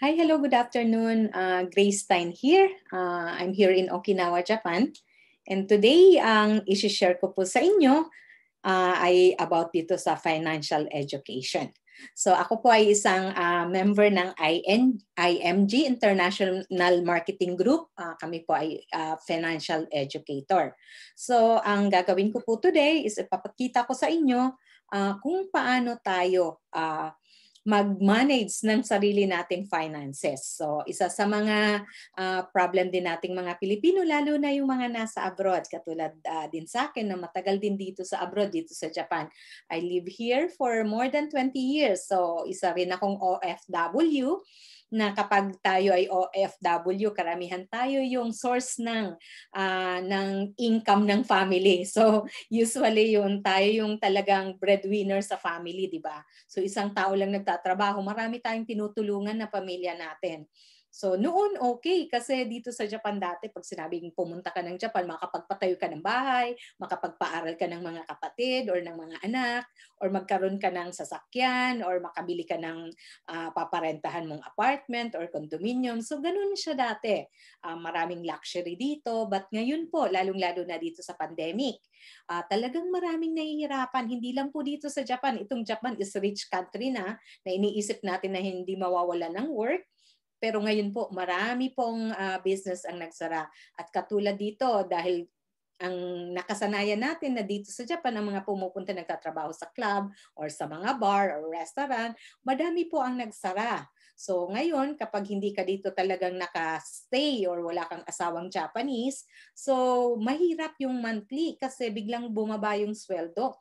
Hi, hello, good afternoon. Uh, Grace Stein here. Uh, I'm here in Okinawa, Japan. And today, ang isi-share ko po sa inyo uh, ay about dito sa financial education. So ako po ay isang uh, member ng IN, IMG, International Marketing Group. Uh, kami po ay uh, financial educator. So ang gagawin ko po today is ipapakita ko sa inyo uh, kung paano tayo uh, mag-manage ng sarili nating finances. So, isa sa mga uh, problem din nating mga Pilipino, lalo na yung mga nasa abroad, katulad uh, din sa akin na matagal din dito sa abroad, dito sa Japan. I live here for more than 20 years. So, isa rin akong OFW na kapag tayo ay OFW, karamihan tayo yung source ng uh, ng income ng family. So usually yun tayo yung talagang breadwinner sa family, di ba? So isang tao lang nagtatrabaho, marami tayong tinutulungan na pamilya natin. So noon, okay. Kasi dito sa Japan dati, pag sinabing pumunta ka ng Japan, makapagpatayo ka ng bahay, makapagpaaral ka ng mga kapatid or ng mga anak, or magkaroon ka ng sasakyan, or makabili ka ng uh, paparentahan mong apartment or condominium. So ganun siya dati. Uh, maraming luxury dito. But ngayon po, lalong-lalo na dito sa pandemic, uh, talagang maraming nahihirapan. Hindi lang po dito sa Japan. Itong Japan is rich country na, na iniisip natin na hindi mawawala ng work pero ngayon po, marami pong uh, business ang nagsara. At katulad dito, dahil ang nakasanayan natin na dito sa Japan ang mga pumupunta nagtatrabaho sa club or sa mga bar or restaurant, madami po ang nagsara. So ngayon, kapag hindi ka dito talagang naka-stay or wala kang asawang Japanese, so mahirap yung monthly kasi biglang bumaba yung sweldo.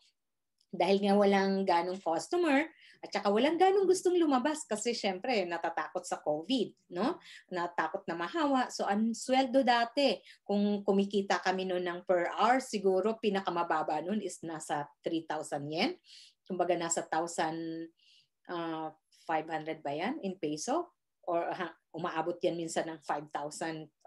Dahil nga walang ganong customer, at saka walang ganong gustong lumabas kasi syempre natatakot sa COVID, no? Natakot na mahawa. So ang sweldo dati, kung kumikita kami noon ng per hour, siguro pinakamababa noon is nasa 3,000 yen. Kumbaga nasa 1,000 uh, 500 ba yan in peso? Or uh, umaabot yan minsan ng 5,000 uh,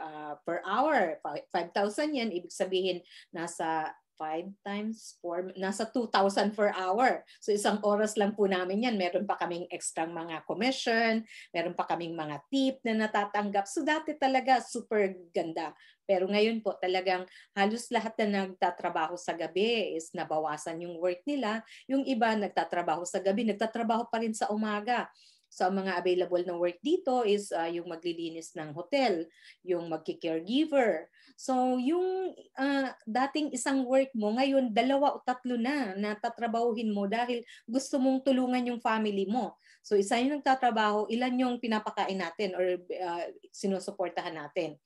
ah, per hour. 5,000 yan, ibig sabihin nasa 5 times 4, nasa 2,000 per hour. So isang oras lang po namin yan. Meron pa kaming extra mga commission, meron pa kaming mga tip na natatanggap. So dati talaga super ganda. Pero ngayon po talagang halos lahat na nagtatrabaho sa gabi is nabawasan yung work nila. Yung iba nagtatrabaho sa gabi, nagtatrabaho pa rin sa umaga. So ang mga available na work dito is uh, yung maglilinis ng hotel, yung magki-caregiver. So yung uh, dating isang work mo, ngayon dalawa o tatlo na na natatrabahuhin mo dahil gusto mong tulungan yung family mo. So isa yung nagtatrabaho, ilan yung pinapakain natin or uh, sinusuportahan natin.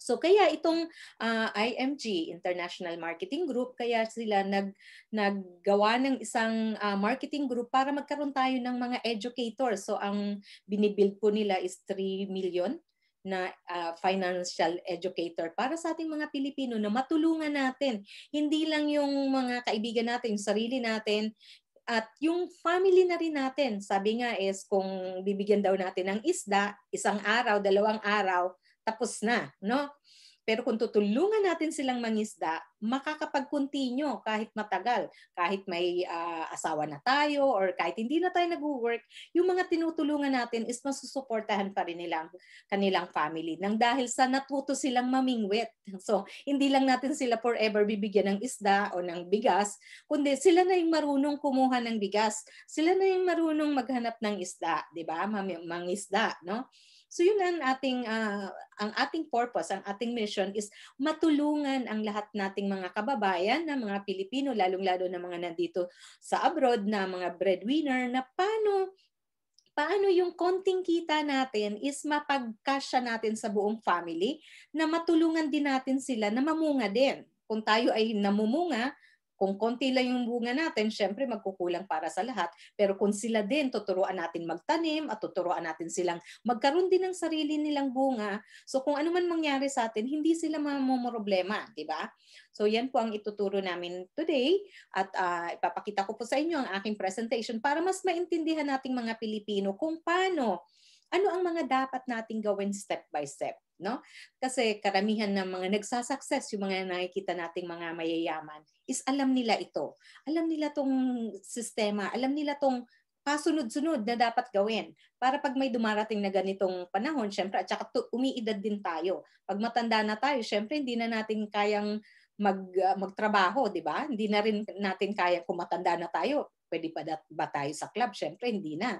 So kaya itong uh, ah, IMG International Marketing Group kaya sila nag naggawa ng isang uh, marketing group para magkaroon tayo ng mga educators. So ang binibuild po nila is 3 million na uh, financial educator para sa ating mga Pilipino na matulungan natin. Hindi lang yung mga kaibigan natin, yung sarili natin, at yung family na rin natin. Sabi nga is kung bibigyan daw natin ng isda, isang araw, dalawang araw, tapos na, no? Pero kung tutulungan natin silang mangisda, makakapag-continue kahit matagal, kahit may uh, asawa na tayo or kahit hindi na tayo nag-work, yung mga tinutulungan natin is masusuportahan pa rin nilang kanilang family nang dahil sa natuto silang mamingwit. So, hindi lang natin sila forever bibigyan ng isda o ng bigas, kundi sila na yung marunong kumuha ng bigas. Sila na yung marunong maghanap ng isda, 'di ba? Mangisda, no? So yun ang ating uh, ang ating purpose, ang ating mission is matulungan ang lahat nating mga kababayan na mga Pilipino, lalong-lalo na mga nandito sa abroad na mga breadwinner na paano paano yung konting kita natin is mapagkasya natin sa buong family na matulungan din natin sila na mamunga din. Kung tayo ay namumunga, kung konti lang yung bunga natin, syempre magkukulang para sa lahat. Pero kung sila din, tuturuan natin magtanim at tuturuan natin silang magkaroon din ng sarili nilang bunga. So kung ano man mangyari sa atin, hindi sila mamumroblema, di ba? So yan po ang ituturo namin today at uh, ipapakita ko po sa inyo ang aking presentation para mas maintindihan nating mga Pilipino kung paano, ano ang mga dapat nating gawin step by step no? Kasi karamihan ng mga nagsasucess, yung mga nakikita nating mga mayayaman, is alam nila ito. Alam nila tong sistema, alam nila tong pasunod-sunod na dapat gawin para pag may dumarating na ganitong panahon, syempre, at saka to, umiidad din tayo. Pag matanda na tayo, syempre, hindi na natin kayang mag, uh, magtrabaho, di ba? Hindi na rin natin kaya kung matanda na tayo. Pwede pa ba tayo sa club? Syempre, hindi na.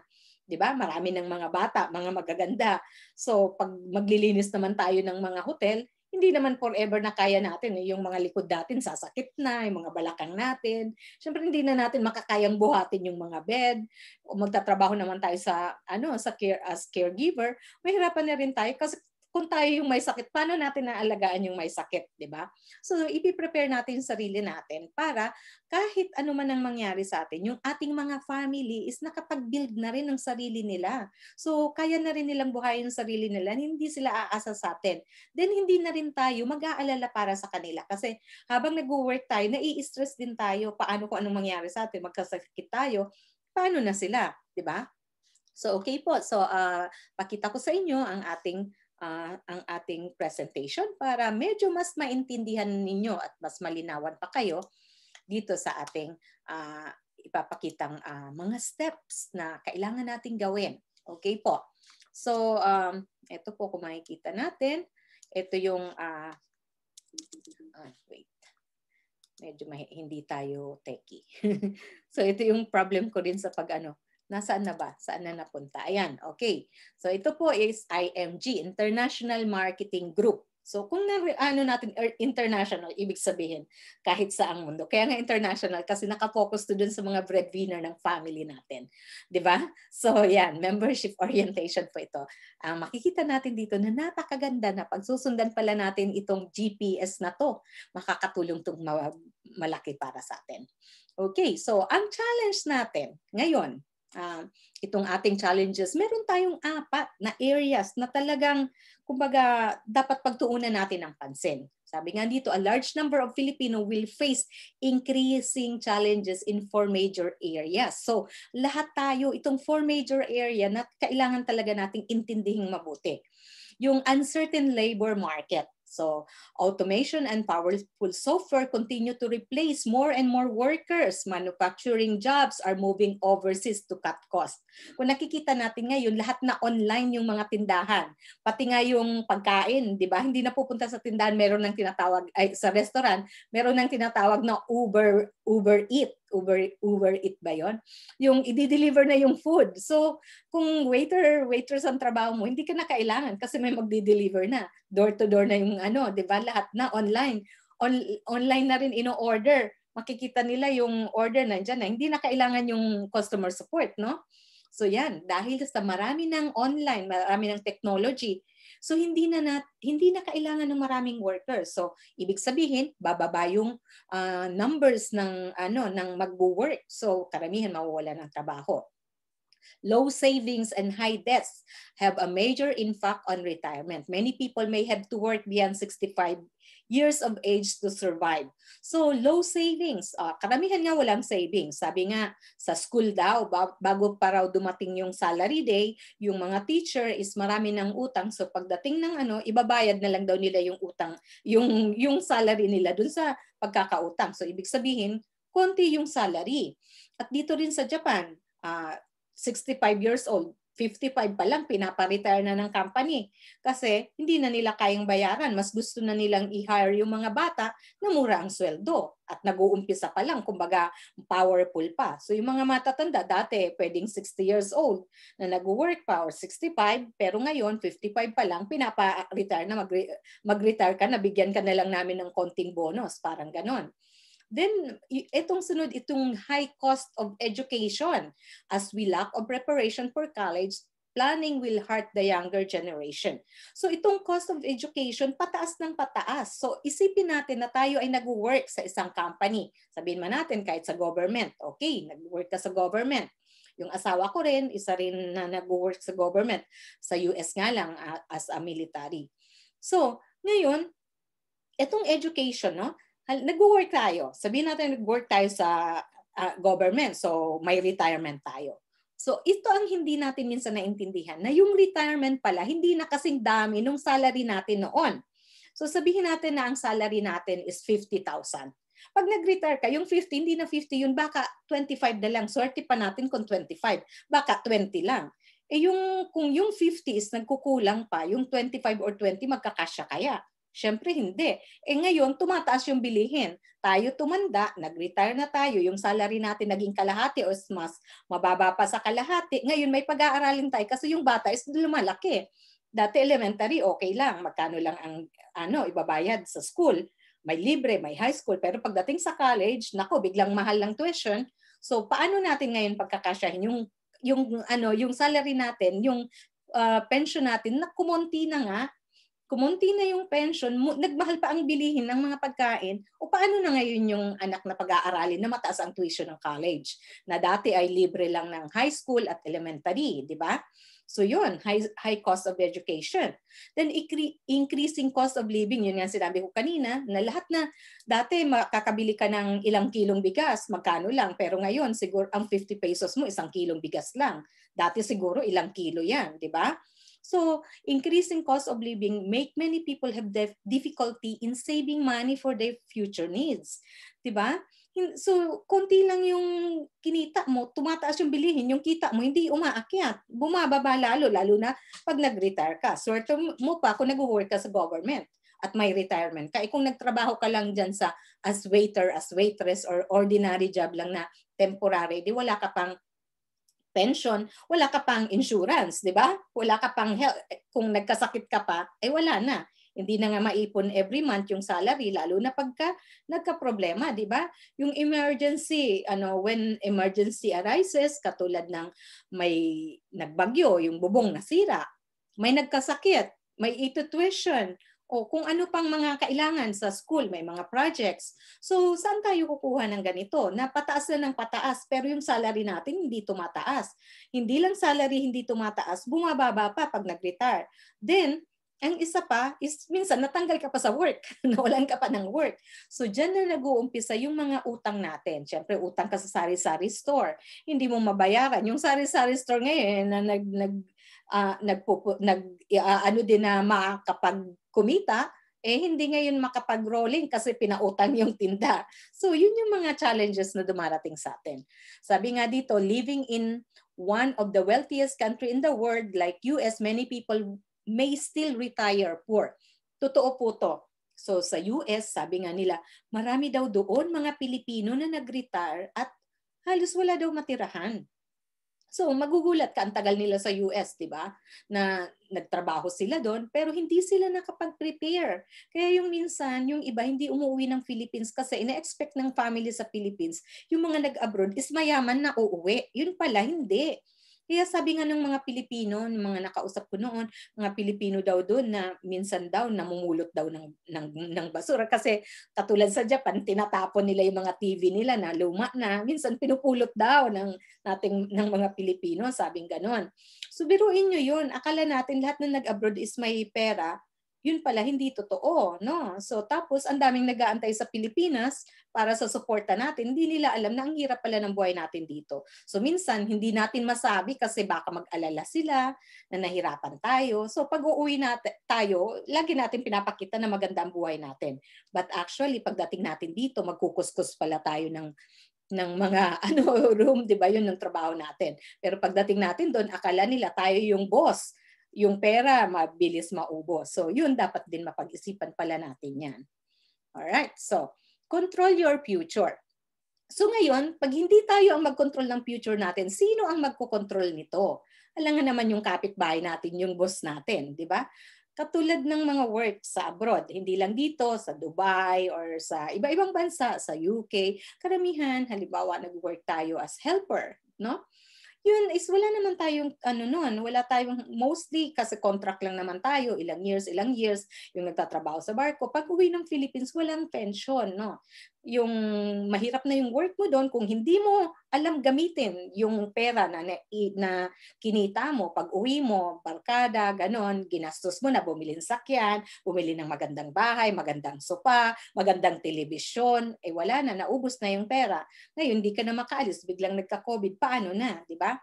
'di ba? Marami ng mga bata, mga magaganda. So pag maglilinis naman tayo ng mga hotel, hindi naman forever na kaya natin eh. yung mga likod natin sasakit na, yung mga balakang natin. Syempre hindi na natin makakayang buhatin yung mga bed. O magtatrabaho naman tayo sa ano, sa care as caregiver, mahirapan na rin tayo kasi kung tayo yung may sakit, paano natin naalagaan yung may sakit, di ba? So, ipiprepare natin yung sarili natin para kahit ano man ang mangyari sa atin, yung ating mga family is nakapag-build na rin ng sarili nila. So, kaya na rin nilang buhayin yung sarili nila, hindi sila aasa sa atin. Then, hindi na rin tayo mag-aalala para sa kanila. Kasi habang nag-work tayo, nai-stress din tayo paano kung anong mangyari sa atin, magkasakit tayo, paano na sila, di ba? So okay po. So uh, pakita ko sa inyo ang ating uh, ang ating presentation para medyo mas maintindihan ninyo at mas malinawan pa kayo dito sa ating uh, ipapakitang uh, mga steps na kailangan nating gawin. Okay po. So, um, ito po kung makikita natin. Ito yung, uh, uh, wait, medyo hindi tayo techie. so, ito yung problem ko din sa pag ano, Nasaan na ba? Saan na napunta? Ayan, okay. So ito po is IMG, International Marketing Group. So kung na, ano natin er, international, ibig sabihin kahit sa ang mundo. Kaya nga international kasi nakafocus to dun sa mga breadwinner ng family natin. ba? Diba? So yan, membership orientation po ito. Uh, makikita natin dito na napakaganda na pagsusundan pala natin itong GPS na to. Makakatulong itong malaki para sa atin. Okay, so ang challenge natin ngayon, uh, itong ating challenges, meron tayong apat na areas na talagang, kumbaga, dapat pagtuunan natin ng pansin. Sabi nga dito, a large number of Filipino will face increasing challenges in four major areas. So, lahat tayo, itong four major area na kailangan talaga nating intindihin mabuti. Yung uncertain labor market, So automation and powerful software continue to replace more and more workers. Manufacturing jobs are moving overseas to cut costs. Kung nakikita natin ngayon, lahat na online yung mga tindahan. Pati nga yung pagkain, di ba? Hindi na pupunta sa tindahan, meron ng tinatawag, ay, sa restaurant, meron ng tinatawag na Uber, Uber Eat Uber, Uber it ba yon? Yung i-deliver na yung food. So, kung waiter, waitress ang trabaho mo, hindi ka na kailangan kasi may magdi-deliver na. Door to door na yung ano, di ba? Lahat na online. On, online na rin ino-order. Makikita nila yung order nandyan na. Hindi na kailangan yung customer support, no? So yan, dahil sa marami ng online, marami ng technology, So hindi na, na hindi na kailangan ng maraming workers. So ibig sabihin bababa yung uh, numbers ng ano ng magwo-work. So karamihan mawawala ng trabaho. Low savings and high debts have a major impact on retirement. Many people may have to work beyond 65 years of age to survive. So, low savings. Uh, karamihan nga walang savings. Sabi nga, sa school daw, bago pa raw dumating yung salary day, yung mga teacher is marami ng utang. So, pagdating ng ano, ibabayad na lang daw nila yung utang, yung, yung salary nila dun sa pagkakautang. So, ibig sabihin, konti yung salary. At dito rin sa Japan, uh, 65 years old, 55 pa lang, pinaparetire na ng company. Kasi hindi na nila kayang bayaran. Mas gusto na nilang i-hire yung mga bata na mura ang sweldo. At nag-uumpisa pa lang, kumbaga powerful pa. So yung mga matatanda, dati pwedeng 60 years old na nag-work pa or 65, pero ngayon 55 pa lang, pinapa-retire na mag-retire ka, nabigyan ka na lang namin ng konting bonus. Parang ganon. Then, itong sunod, itong high cost of education. As we lack of preparation for college, planning will hurt the younger generation. So itong cost of education, pataas ng pataas. So isipin natin na tayo ay nag-work sa isang company. Sabihin man natin kahit sa government. Okay, nag-work ka sa government. Yung asawa ko rin, isa rin na nag-work sa government. Sa US nga lang as a military. So, ngayon, itong education, no? hal- nag-work tayo. Sabihin natin nag-work tayo sa uh, government. So, may retirement tayo. So, ito ang hindi natin minsan naintindihan na yung retirement pala, hindi na kasing dami nung salary natin noon. So, sabihin natin na ang salary natin is 50,000. Pag nag-retire ka, yung 50, hindi na 50 yun, baka 25 na lang. Swerte pa natin kung 25. Baka 20 lang. Eh yung, kung yung 50 is nagkukulang pa, yung 25 or 20 magkakasya kaya. Siyempre hindi. Eh ngayon, tumataas yung bilihin. Tayo tumanda, nag-retire na tayo, yung salary natin naging kalahati o mas mababa pa sa kalahati. Ngayon may pag-aaralin tayo kasi yung bata is lumalaki. Dati elementary, okay lang. Magkano lang ang ano, ibabayad sa school. May libre, may high school. Pero pagdating sa college, nako, biglang mahal lang tuition. So paano natin ngayon pagkakasyahin yung yung ano yung salary natin, yung uh, ah, pension natin na kumonti na nga kumunti na yung pension, nagmahal pa ang bilihin ng mga pagkain, o paano na ngayon yung anak na pag-aaralin na mataas ang tuition ng college, na dati ay libre lang ng high school at elementary, di ba? So yun, high, high cost of education. Then increasing cost of living, yun nga sinabi ko kanina, na lahat na dati makakabili ka ng ilang kilong bigas, magkano lang, pero ngayon siguro ang 50 pesos mo isang kilong bigas lang. Dati siguro ilang kilo yan, di ba? So increasing cost of living make many people have difficulty in saving money for their future needs. Diba? So, konti lang yung kinita mo, tumataas yung bilihin, yung kita mo, hindi umaakyat. Bumababa lalo, lalo na pag nag-retire ka. Swerte mo pa kung nag-work ka sa government at may retirement ka. Eh, kung nagtrabaho ka lang dyan sa as waiter, as waitress, or ordinary job lang na temporary, di wala ka pang pension, wala ka pang insurance, di ba? Wala ka pang health. Kung nagkasakit ka pa, ay wala na. Hindi na nga maipon every month yung salary, lalo na pagka nagka-problema, di ba? Yung emergency, ano, when emergency arises, katulad ng may nagbagyo, yung bubong nasira, may nagkasakit, may tuition, o kung ano pang mga kailangan sa school, may mga projects. So saan tayo kukuha ng ganito? Napataas na ng pataas pero yung salary natin hindi tumataas. Hindi lang salary hindi tumataas, bumababa pa pag nag-retire. Then, ang isa pa is minsan natanggal ka pa sa work, nawalan ka pa ng work. So dyan na nag-uumpisa yung mga utang natin. Siyempre, utang ka sa sari-sari store. Hindi mo mabayaran. Yung sari-sari store ngayon eh, na nag, nag uh, nagpupu- nag uh, ano din na makakapagkumita eh hindi ngayon makapag-rolling kasi pinautang yung tinda. So yun yung mga challenges na dumarating sa atin. Sabi nga dito, living in one of the wealthiest country in the world like US, many people may still retire poor. Totoo po to. So sa US, sabi nga nila, marami daw doon mga Pilipino na nag-retire at halos wala daw matirahan. So magugulat ka ang tagal nila sa US, 'di ba? Na nagtrabaho sila doon pero hindi sila nakapag-prepare. Kaya yung minsan, yung iba hindi umuwi ng Philippines kasi ina-expect ng family sa Philippines, yung mga nag-abroad is mayaman na uuwi. Yun pala hindi. Kaya sabi nga ng mga Pilipino, ng mga nakausap ko noon, mga Pilipino daw doon na minsan daw namumulot daw ng, ng, ng basura. Kasi katulad sa Japan, tinatapon nila yung mga TV nila na luma na. Minsan pinupulot daw ng, nating, ng mga Pilipino, sabing ganon. So biruin nyo yun. Akala natin lahat na nag-abroad is may pera yun pala hindi totoo, no? So tapos ang daming nag-aantay sa Pilipinas para sa suporta natin, hindi nila alam na ang hirap pala ng buhay natin dito. So minsan hindi natin masabi kasi baka mag-alala sila na nahirapan tayo. So pag uuwi natin tayo, lagi natin pinapakita na maganda ang buhay natin. But actually pagdating natin dito, magkukuskus pala tayo ng ng mga ano room, 'di ba? 'Yun ng trabaho natin. Pero pagdating natin doon, akala nila tayo yung boss yung pera mabilis maubos. So yun dapat din mapag-isipan pala natin yan. Alright, so control your future. So ngayon, pag hindi tayo ang mag-control ng future natin, sino ang magkocontrol nito? Alam nga naman yung kapitbahay natin, yung boss natin, di ba? Katulad ng mga work sa abroad, hindi lang dito, sa Dubai or sa iba-ibang bansa, sa UK, karamihan halimbawa nag-work tayo as helper, no? yun is wala naman tayong ano nun, wala tayong mostly kasi contract lang naman tayo, ilang years, ilang years yung nagtatrabaho sa barko. Pag uwi ng Philippines, walang pension, no? yung mahirap na yung work mo doon kung hindi mo alam gamitin yung pera na, na, na kinita mo pag uwi mo, barkada, ganon, ginastos mo na bumili ng sakyan, bumili ng magandang bahay, magandang sopa, magandang telebisyon, eh wala na, naubos na yung pera. Ngayon, hindi ka na makaalis, biglang nagka-COVID, paano na, di ba?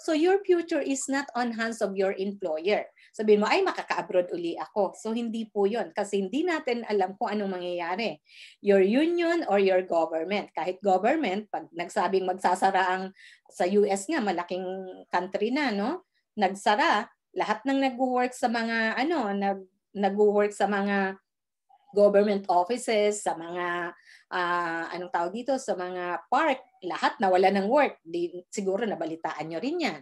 So your future is not on hands of your employer sabihin mo, ay makaka-abroad uli ako. So hindi po yon kasi hindi natin alam kung anong mangyayari. Your union or your government. Kahit government, pag nagsabing magsasara ang sa US nga, malaking country na, no? Nagsara, lahat ng nag-work sa mga, ano, nag, nag-work sa mga government offices, sa mga uh, anong tawag dito, sa mga park, lahat nawala ng work. Di, siguro nabalitaan nyo rin yan.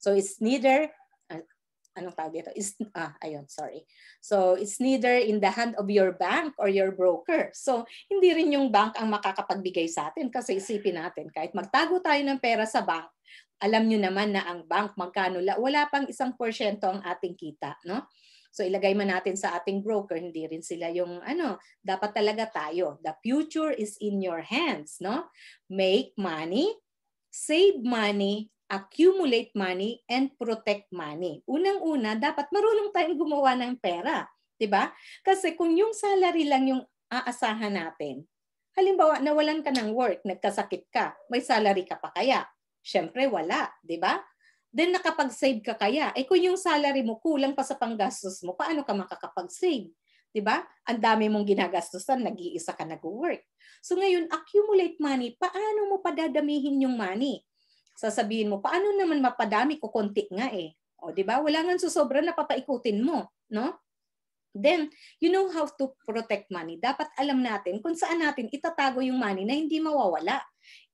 So it's neither ano tawag ito? Is, ah, ayun, sorry. So, it's neither in the hand of your bank or your broker. So, hindi rin yung bank ang makakapagbigay sa atin kasi isipin natin, kahit magtago tayo ng pera sa bank, alam niyo naman na ang bank magkano, wala pang isang porsyento ang ating kita, no? So ilagay man natin sa ating broker, hindi rin sila yung ano, dapat talaga tayo. The future is in your hands, no? Make money, save money, accumulate money and protect money. Unang-una, dapat marunong tayong gumawa ng pera, 'di ba? Kasi kung yung salary lang yung aasahan natin. Halimbawa, nawalan ka ng work, nagkasakit ka, may salary ka pa kaya? Syempre wala, 'di ba? Then nakapag-save ka kaya? Eh kung yung salary mo kulang pa sa panggastos mo, paano ka makakapag-save? 'di ba? Ang dami mong ginagastusan, nag-iisa ka nag-work. So ngayon, accumulate money, paano mo padadamihin yung money? Sasabihin mo, paano naman mapadami ko konti nga eh. O, di ba? Wala nga susobra na papaikutin mo, no? Then, you know how to protect money. Dapat alam natin kung saan natin itatago yung money na hindi mawawala.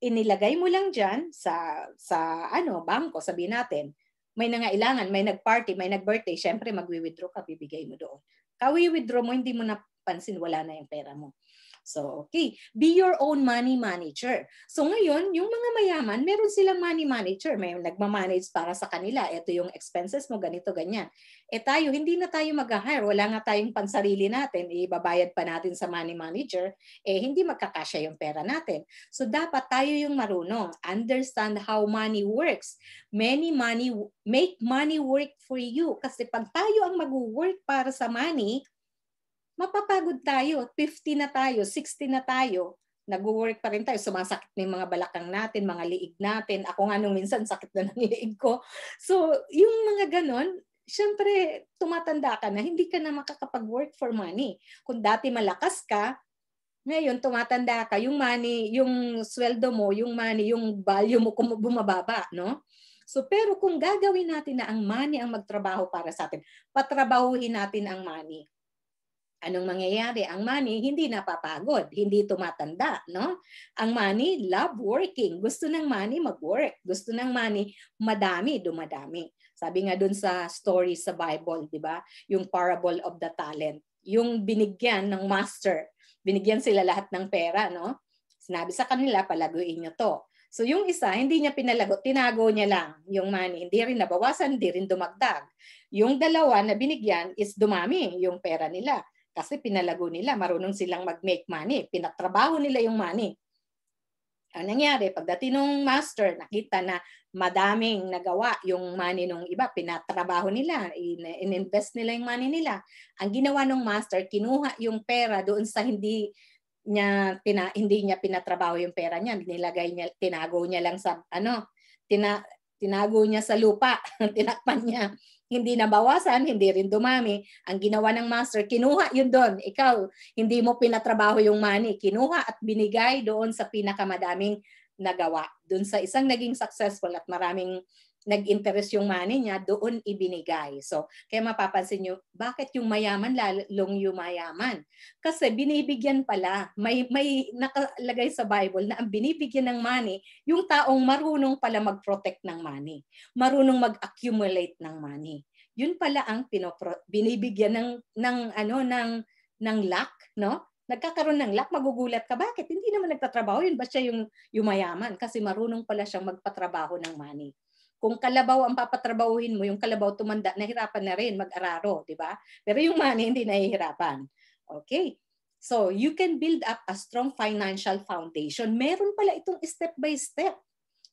Inilagay mo lang dyan sa, sa ano, bangko, sabihin natin, may nangailangan, may nag-party, may nag-birthday. Siyempre, magwi-withdraw ka, bibigay mo doon. Kawi-withdraw mo, hindi mo napansin, wala na yung pera mo. So, okay. Be your own money manager. So, ngayon, yung mga mayaman, meron silang money manager. May nagmamanage para sa kanila. Ito yung expenses mo, ganito, ganyan. E tayo, hindi na tayo mag-hire. Wala nga tayong pansarili natin. Ibabayad pa natin sa money manager. Eh, hindi magkakasya yung pera natin. So, dapat tayo yung marunong. Understand how money works. Many money, make money work for you. Kasi pag tayo ang mag-work para sa money, mapapagod tayo. 50 na tayo, 60 na tayo. Nag-work pa rin tayo. Sumasakit na yung mga balakang natin, mga liig natin. Ako nga nung minsan, sakit na ng liig ko. So, yung mga ganon, syempre, tumatanda ka na, hindi ka na makakapag-work for money. Kung dati malakas ka, ngayon, tumatanda ka, yung money, yung sweldo mo, yung money, yung value mo kung bumababa, no? So, pero kung gagawin natin na ang money ang magtrabaho para sa atin, patrabahuhin natin ang money anong mangyayari? Ang money hindi napapagod, hindi tumatanda, no? Ang money love working. Gusto ng money mag-work. Gusto ng money madami, dumadami. Sabi nga dun sa story sa Bible, 'di ba? Yung parable of the talent. Yung binigyan ng master, binigyan sila lahat ng pera, no? Sinabi sa kanila, palaguin niyo 'to. So yung isa, hindi niya pinalago, tinago niya lang yung money. Hindi rin nabawasan, hindi rin dumagdag. Yung dalawa na binigyan is dumami yung pera nila. Kasi pinalago nila, marunong silang mag-make money. Pinatrabaho nila yung money. Ang nangyari, pagdating ng master, nakita na madaming nagawa yung money ng iba, pinatrabaho nila, in-invest nila yung money nila. Ang ginawa ng master, kinuha yung pera doon sa hindi niya pina, hindi niya pinatrabaho yung pera niya, nilagay niya, tinago niya lang sa ano, tina, tinago niya sa lupa, tinakpan niya hindi nabawasan, hindi rin dumami. Ang ginawa ng master, kinuha yun doon. Ikaw, hindi mo pinatrabaho yung money. Kinuha at binigay doon sa pinakamadaming nagawa. Doon sa isang naging successful at maraming nag-interest yung money niya, doon ibinigay. So, kaya mapapansin nyo, bakit yung mayaman lalong yung mayaman? Kasi binibigyan pala, may, may nakalagay sa Bible na ang binibigyan ng money, yung taong marunong pala mag-protect ng money, marunong mag-accumulate ng money. Yun pala ang pinopro- binibigyan ng, ng, ano, ng, ng luck, no? nagkakaroon ng luck, magugulat ka, bakit? Hindi naman nagtatrabaho, yun ba siya yung, yumayaman? Kasi marunong pala siyang magpatrabaho ng money. Kung kalabaw ang papatrabahuhin mo, yung kalabaw tumanda, nahirapan na rin mag-araro, di ba? Pero yung money hindi nahihirapan. Okay. So, you can build up a strong financial foundation. Meron pala itong step by step.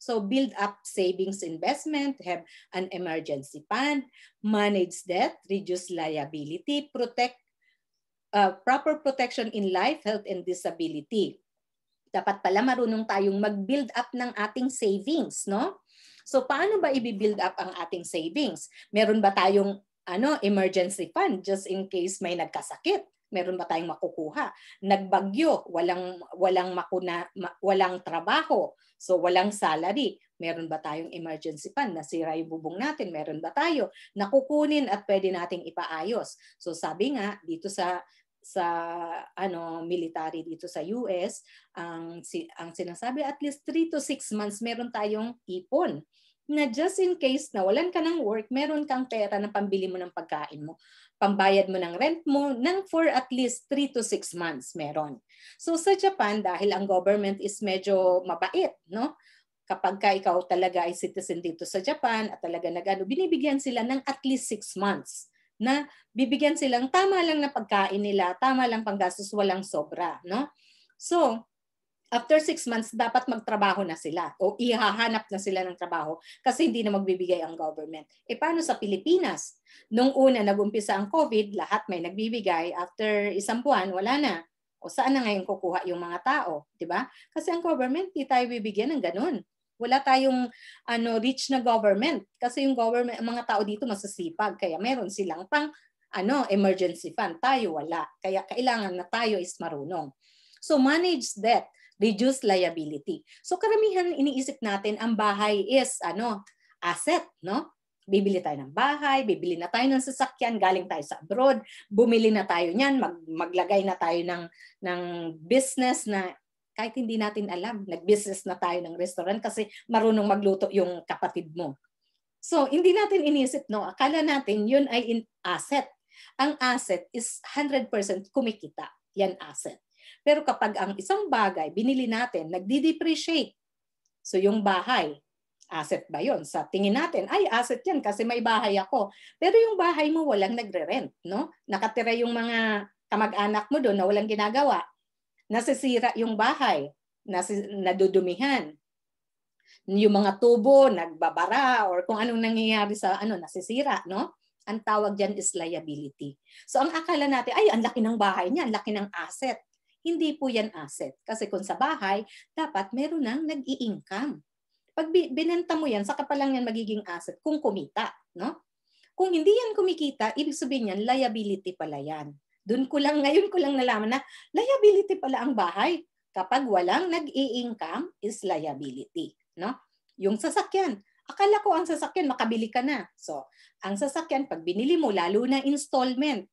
So, build up savings investment, have an emergency fund, manage debt, reduce liability, protect uh, proper protection in life, health, and disability. Dapat pala marunong tayong mag-build up ng ating savings, no? So paano ba i-build up ang ating savings? Meron ba tayong ano emergency fund just in case may nagkasakit? meron ba tayong makukuha? Nagbagyo, walang walang makuna, ma, walang trabaho, so walang salary. Meron ba tayong emergency fund? Nasira yung bubong natin, meron ba tayo? Nakukunin at pwede nating ipaayos. So sabi nga dito sa sa ano military dito sa US ang ang sinasabi at least 3 to 6 months meron tayong ipon na just in case na walan ka ng work, meron kang pera na pambili mo ng pagkain mo, pambayad mo ng rent mo ng for at least 3 to 6 months meron. So sa Japan, dahil ang government is medyo mabait, no? kapag ka ikaw talaga ay citizen dito sa Japan at talaga nagano, binibigyan sila ng at least 6 months na bibigyan silang tama lang na pagkain nila, tama lang panggastos, walang sobra. No? So, after six months, dapat magtrabaho na sila o ihahanap na sila ng trabaho kasi hindi na magbibigay ang government. E paano sa Pilipinas? Nung una nagumpisa ang COVID, lahat may nagbibigay. After isang buwan, wala na. O saan na ngayon kukuha yung mga tao? ba? Diba? Kasi ang government, di tayo bibigyan ng ganun wala tayong ano rich na government kasi yung government ang mga tao dito masasipag kaya meron silang pang ano emergency fund tayo wala kaya kailangan na tayo is marunong so manage debt reduce liability so karamihan iniisip natin ang bahay is ano asset no bibili tayo ng bahay, bibili na tayo ng sasakyan, galing tayo sa abroad, bumili na tayo niyan, mag, maglagay na tayo ng, ng business na kahit hindi natin alam, nag-business na tayo ng restaurant kasi marunong magluto yung kapatid mo. So, hindi natin inisip, no? Akala natin yun ay in asset. Ang asset is 100% kumikita. Yan asset. Pero kapag ang isang bagay binili natin, nagdi-depreciate. So, yung bahay, asset ba yon? Sa tingin natin, ay asset yan kasi may bahay ako. Pero yung bahay mo walang nagre-rent, no? Nakatira yung mga kamag-anak mo doon na walang ginagawa nasisira yung bahay, nasi, nadudumihan. Yung mga tubo, nagbabara, or kung anong nangyayari sa ano, nasisira, no? Ang tawag dyan is liability. So ang akala natin, ay, ang laki ng bahay niya, ang laki ng asset. Hindi po yan asset. Kasi kung sa bahay, dapat meron ng nag-i-income. Pag binenta mo yan, saka pa lang yan magiging asset kung kumita. No? Kung hindi yan kumikita, ibig sabihin yan, liability pala yan. Doon ko lang, ngayon ko lang nalaman na liability pala ang bahay. Kapag walang nag-i-income is liability. No? Yung sasakyan, akala ko ang sasakyan makabili ka na. So, ang sasakyan, pag binili mo, lalo na installment,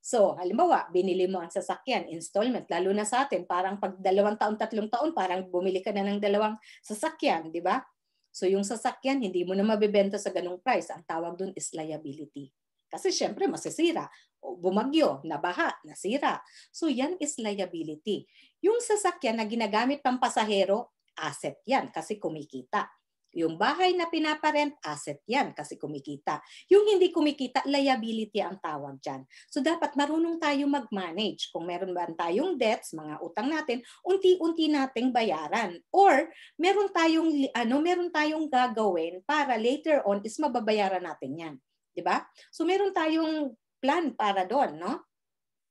So, halimbawa, binili mo ang sasakyan, installment, lalo na sa atin, parang pag dalawang taon, tatlong taon, parang bumili ka na ng dalawang sasakyan, di ba? So, yung sasakyan, hindi mo na mabebenta sa ganung price. Ang tawag doon is liability. Kasi syempre masisira. O bumagyo, nabaha, nasira. So yan is liability. Yung sasakyan na ginagamit pang pasahero, asset yan kasi kumikita. Yung bahay na pinaparent, asset yan kasi kumikita. Yung hindi kumikita, liability ang tawag dyan. So dapat marunong tayo mag-manage. Kung meron ba tayong debts, mga utang natin, unti-unti nating bayaran. Or meron tayong, ano, meron tayong gagawin para later on is mababayaran natin yan. 'di ba? So meron tayong plan para doon, no?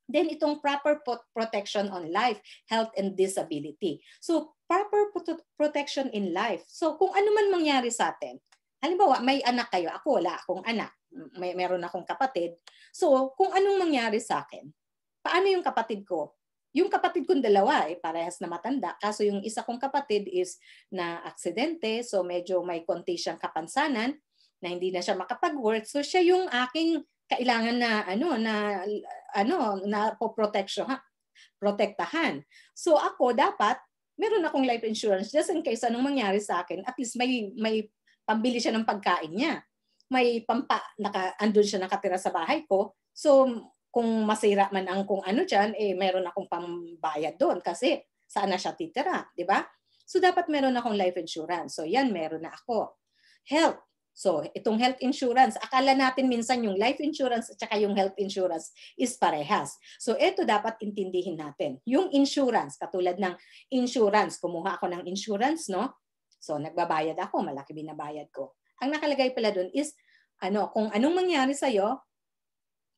Then itong proper protection on life, health and disability. So proper protection in life. So kung ano man mangyari sa atin, halimbawa may anak kayo, ako wala akong anak, may meron akong kapatid. So kung anong mangyari sa akin, paano yung kapatid ko? Yung kapatid kong dalawa, eh, parehas na matanda. Kaso yung isa kong kapatid is na aksidente, so medyo may konti siyang kapansanan na hindi na siya makapag-work. So siya yung aking kailangan na ano na ano na po protection protektahan. So ako dapat meron akong life insurance just in case anong mangyari sa akin, at least may may pambili siya ng pagkain niya. May pampa naka andun siya nakatira sa bahay ko. So kung masira man ang kung ano diyan, eh meron akong pambayad doon kasi saan na siya titira, di ba? So dapat meron akong life insurance. So yan meron na ako. Health So, itong health insurance, akala natin minsan yung life insurance at saka yung health insurance is parehas. So, ito dapat intindihin natin. Yung insurance, katulad ng insurance, kumuha ako ng insurance, no? So, nagbabayad ako, malaki binabayad ko. Ang nakalagay pala doon is, ano, kung anong mangyari sa'yo,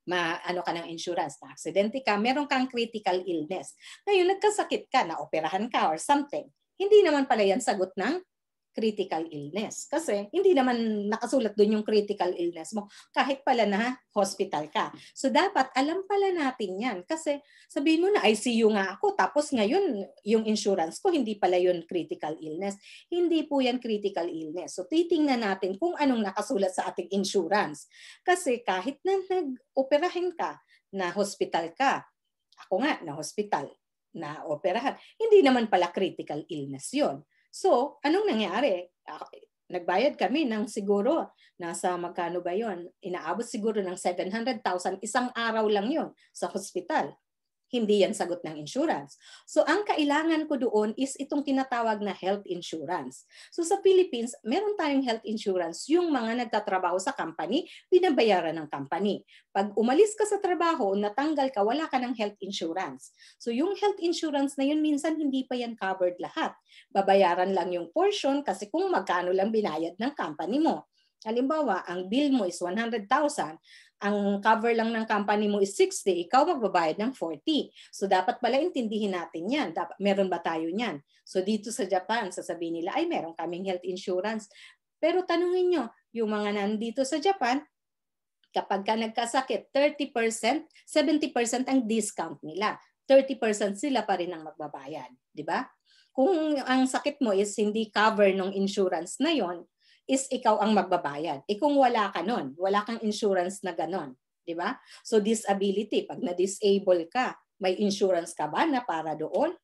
ma ano ka ng insurance na aksidente ka, meron kang critical illness. Ngayon, nagkasakit ka, naoperahan ka or something. Hindi naman pala yan sagot ng critical illness. Kasi hindi naman nakasulat doon yung critical illness mo kahit pala na hospital ka. So dapat alam pala natin yan kasi sabihin mo na ICU nga ako tapos ngayon yung insurance ko hindi pala yun critical illness. Hindi po yan critical illness. So titingnan natin kung anong nakasulat sa ating insurance. Kasi kahit na nag-operahin ka, na hospital ka, ako nga na hospital, na operahan, hindi naman pala critical illness yon So, anong nangyari? Ah, nagbayad kami ng siguro, nasa magkano ba yon? Inaabot siguro ng 700,000, isang araw lang yon sa hospital hindi yan sagot ng insurance. So ang kailangan ko doon is itong tinatawag na health insurance. So sa Philippines, meron tayong health insurance. Yung mga nagtatrabaho sa company, binabayaran ng company. Pag umalis ka sa trabaho, natanggal ka, wala ka ng health insurance. So yung health insurance na yun, minsan hindi pa yan covered lahat. Babayaran lang yung portion kasi kung magkano lang binayad ng company mo. Halimbawa, ang bill mo is 100,000, ang cover lang ng company mo is 60, ikaw magbabayad ng 40. So dapat pala intindihin natin yan. Dapat, meron ba tayo niyan? So dito sa Japan, sasabihin nila, ay meron kaming health insurance. Pero tanungin nyo, yung mga nandito sa Japan, kapag ka nagkasakit, 30%, 70% ang discount nila. 30% sila pa rin ang magbabayad. di ba? Kung ang sakit mo is hindi cover ng insurance na yon, is ikaw ang magbabayad. E kung wala ka nun, wala kang insurance na ganun. Di ba? So disability, pag na-disable ka, may insurance ka ba na para doon?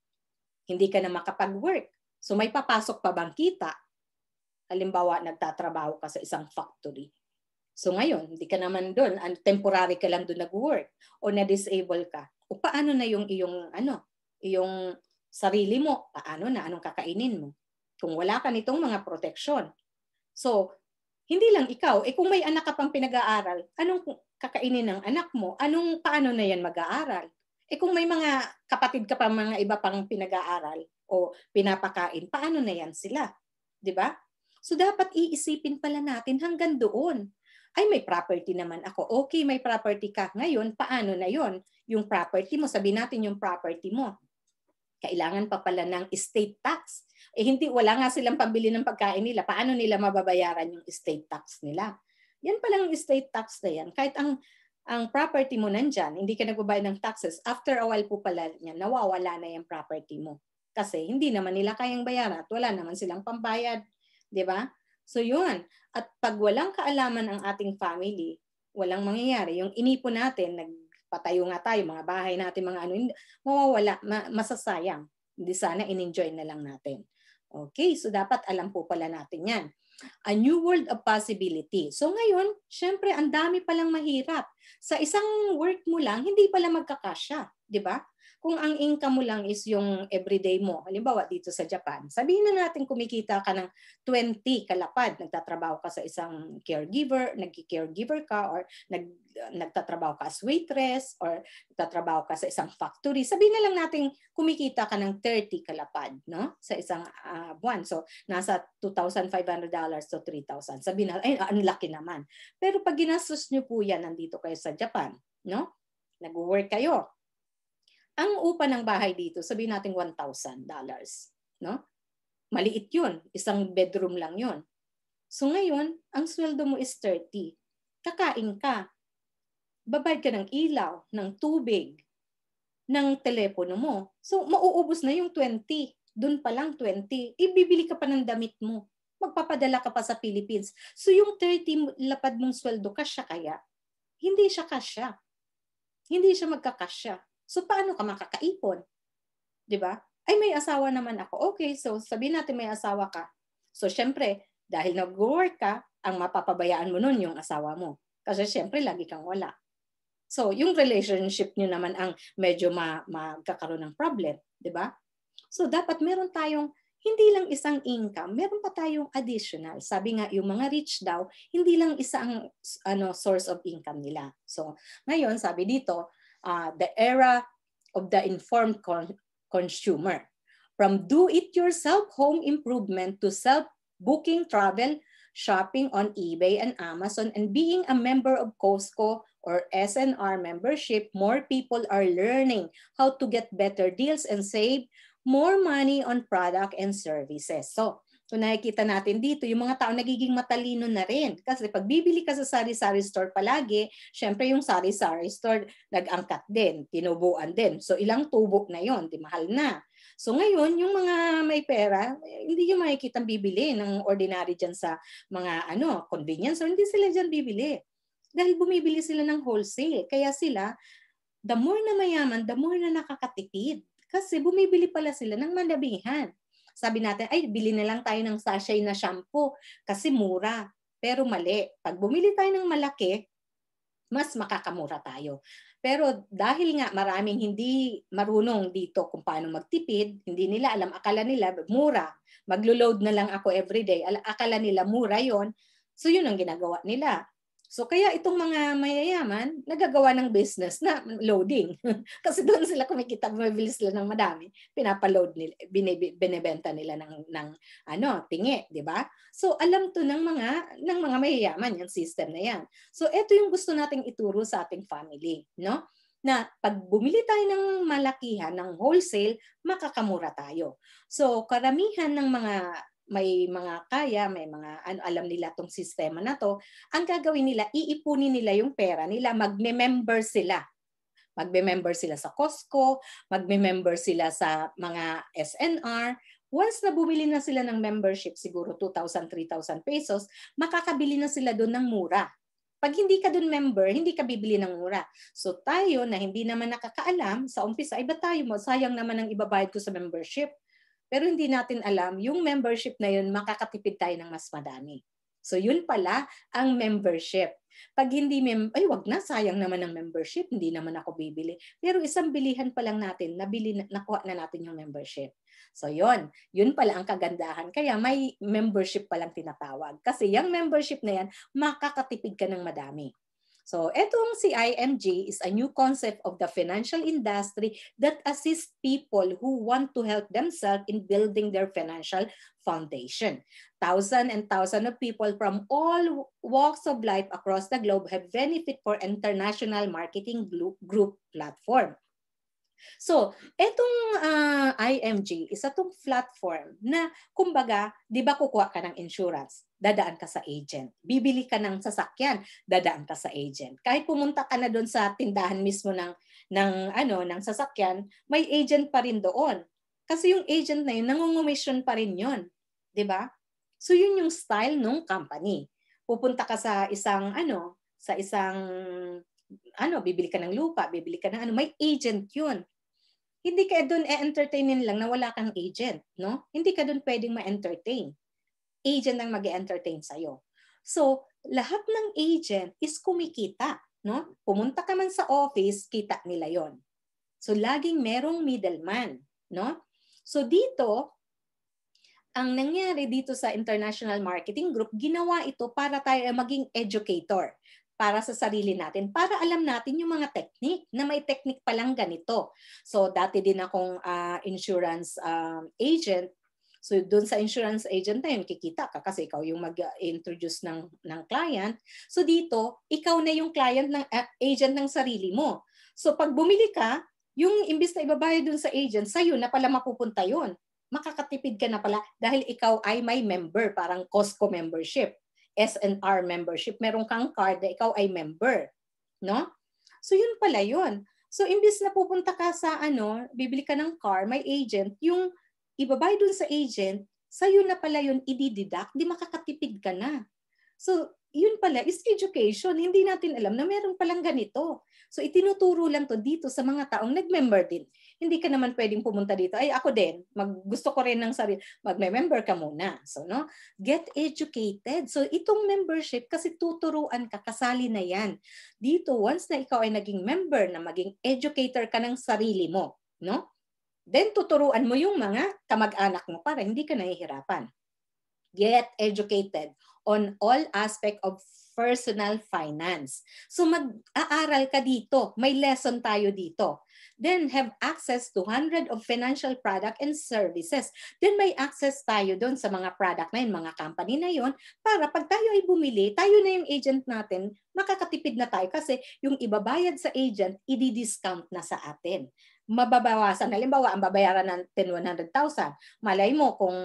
Hindi ka na makapag-work. So may papasok pa bang kita? Halimbawa, nagtatrabaho ka sa isang factory. So ngayon, hindi ka naman doon, temporary ka lang doon nag-work o na-disable ka. O paano na yung yung, ano, yung sarili mo? Paano na anong kakainin mo? Kung wala ka nitong mga proteksyon, So, hindi lang ikaw. Eh kung may anak ka pang pinag-aaral, anong kakainin ng anak mo? Anong paano na yan mag-aaral? Eh kung may mga kapatid ka pa mga iba pang pinag-aaral o pinapakain, paano na yan sila? 'Di ba? So dapat iisipin pala natin hanggang doon. Ay may property naman ako. Okay, may property ka. Ngayon, paano na 'yon? Yung property mo, sabi natin yung property mo kailangan pa pala ng estate tax. Eh hindi, wala nga silang pambili ng pagkain nila. Paano nila mababayaran yung estate tax nila? Yan pa palang estate tax na yan. Kahit ang, ang property mo nandyan, hindi ka nagbabayad ng taxes, after a while po pala yan, nawawala na yung property mo. Kasi hindi naman nila kayang bayaran at wala naman silang pambayad. Di ba? So yun. At pag walang kaalaman ang ating family, walang mangyayari. Yung inipo natin, nag patayo nga tayo, mga bahay natin, mga ano, mawawala, masasayang. Hindi sana in-enjoy na lang natin. Okay, so dapat alam po pala natin yan. A new world of possibility. So ngayon, syempre, ang dami palang mahirap. Sa isang work mo lang, hindi pala magkakasya, di ba? Kung ang income mo lang is yung everyday mo, halimbawa dito sa Japan, sabihin na natin kumikita ka ng 20 kalapad, nagtatrabaho ka sa isang caregiver, nag-caregiver ka or nag nagtatrabaho ka as waitress or nagtatrabaho ka sa isang factory, sabihin na lang natin kumikita ka ng 30 kalapad no? sa isang uh, buwan. So, nasa $2,500 to $3,000. Sabihin na, ay, ang laki naman. Pero pag ginastos nyo po yan, nandito kayo sa Japan, no? nag-work kayo. Ang upa ng bahay dito, sabihin natin $1,000. No? Maliit yun. Isang bedroom lang yun. So ngayon, ang sweldo mo is 30. Kakain ka babayad ka ng ilaw, ng tubig, ng telepono mo. So, mauubos na yung 20. Doon pa lang 20. Ibibili ka pa ng damit mo. Magpapadala ka pa sa Philippines. So, yung 30 lapad mong sweldo, kasya kaya? Hindi siya kasya. Hindi siya magkakasya. So, paano ka makakaipon? ba? Diba? Ay, may asawa naman ako. Okay, so sabi natin may asawa ka. So, syempre, dahil nag-work ka, ang mapapabayaan mo nun yung asawa mo. Kasi syempre, lagi kang wala. So, yung relationship niyo naman ang medyo ma magkakaroon ng problem, di ba? So, dapat meron tayong hindi lang isang income, meron pa tayong additional. Sabi nga, yung mga rich daw, hindi lang isa ang ano, source of income nila. So, ngayon, sabi dito, uh, the era of the informed con- consumer. From do-it-yourself home improvement to self-booking travel, shopping on eBay and Amazon, and being a member of Costco or SNR membership, more people are learning how to get better deals and save more money on product and services. So, kung nakikita natin dito, yung mga tao nagiging matalino na rin. Kasi pag bibili ka sa sari-sari store palagi, syempre yung sari-sari store nag-angkat din, tinubuan din. So ilang tubo na yon, di mahal na. So ngayon, yung mga may pera, eh, hindi yung makikita bibili ng ordinary dyan sa mga ano convenience or hindi sila dyan bibili. Dahil bumibili sila ng wholesale. Kaya sila, the more na mayaman, the more na nakakatipid. Kasi bumibili pala sila ng manabihan. Sabi natin, ay, bili na lang tayo ng sachet na shampoo kasi mura. Pero mali. Pag bumili tayo ng malaki, mas makakamura tayo. Pero dahil nga maraming hindi marunong dito kung paano magtipid, hindi nila alam, akala nila mura. Maglo-load na lang ako everyday. Akala nila mura yon So yun ang ginagawa nila. So kaya itong mga mayayaman nagagawa ng business na loading. Kasi doon sila kumikita, bumibili sila ng madami, pinapaload nila, binebenta nila ng ng ano, tingi, 'di ba? So alam 'to ng mga ng mga mayayaman yung system na 'yan. So ito yung gusto nating ituro sa ating family, no? na pag bumili tayo ng malakihan, ng wholesale, makakamura tayo. So, karamihan ng mga may mga kaya, may mga ano, alam nila tong sistema na to, ang gagawin nila, iipunin nila yung pera nila, magme-member sila. Magme-member sila sa Costco, magme-member sila sa mga SNR. Once na bumili na sila ng membership, siguro 2,000, 3,000 pesos, makakabili na sila doon ng mura. Pag hindi ka doon member, hindi ka bibili ng mura. So tayo na hindi naman nakakaalam sa umpisa, ay ba tayo mo? Sayang naman ang ibabayad ko sa membership pero hindi natin alam, yung membership na yun, makakatipid tayo ng mas madami. So yun pala ang membership. Pag hindi, mem- ay wag na, sayang naman ang membership, hindi naman ako bibili. Pero isang bilihan pa lang natin, nabili, na, nakuha na natin yung membership. So yun, yun pala ang kagandahan. Kaya may membership pa lang tinatawag. Kasi yung membership na yan, makakatipid ka ng madami. So etong si is a new concept of the financial industry that assists people who want to help themselves in building their financial foundation. Thousands and thousands of people from all walks of life across the globe have benefited for international marketing group platform. So, etong uh, ah, IMG, isa tong platform na kumbaga, 'di ba kukuha ka ng insurance, dadaan ka sa agent. Bibili ka ng sasakyan, dadaan ka sa agent. Kahit pumunta ka na doon sa tindahan mismo ng ng ano, ng sasakyan, may agent pa rin doon. Kasi yung agent na yun, nangungumisyon pa rin yun. 'Di ba? So, yun yung style ng company. Pupunta ka sa isang ano, sa isang ano, bibili ka ng lupa, bibili ka ng ano, may agent yun. Hindi ka doon e-entertainin lang na wala kang agent, no? Hindi ka doon pwedeng ma-entertain. Agent ang mag entertain sa iyo. So, lahat ng agent is kumikita, no? Pumunta ka man sa office, kita nila yon. So, laging merong middleman, no? So, dito, ang nangyari dito sa International Marketing Group, ginawa ito para tayo maging educator para sa sarili natin para alam natin yung mga technique na may technique pa lang ganito. So dati din akong uh, insurance um, agent. So doon sa insurance agent na yun, kikita ka kasi ikaw yung mag-introduce ng, ng client. So dito, ikaw na yung client ng uh, agent ng sarili mo. So pag bumili ka, yung imbis na ibabayad doon sa agent, sa'yo na pala mapupunta yun makakatipid ka na pala dahil ikaw ay may member, parang Costco membership. SNR membership, meron kang card na ikaw ay member, no? So yun pala yun. So imbis na pupunta ka sa ano, bibili ka ng car, may agent, yung ibabay dun sa agent, sa'yo na pala yun idideduct, di makakatipid ka na. So yun pala is education. Hindi natin alam na meron palang ganito. So itinuturo lang to dito sa mga taong nag-member din hindi ka naman pwedeng pumunta dito. Ay, ako din. Mag, gusto ko rin ng sarili. mag member ka muna. So, no? Get educated. So, itong membership, kasi tuturuan ka, kasali na yan. Dito, once na ikaw ay naging member, na maging educator ka ng sarili mo, no? Then, tuturuan mo yung mga kamag-anak mo para hindi ka nahihirapan. Get educated on all aspect of personal finance. So mag-aaral ka dito, may lesson tayo dito. Then have access to hundred of financial product and services. Then may access tayo doon sa mga product na yun, mga company na yun, para pag tayo ay bumili, tayo na yung agent natin, makakatipid na tayo kasi yung ibabayad sa agent, i-discount na sa atin mababawasan. Halimbawa, ang babayaran natin 100,000. Malay mo kung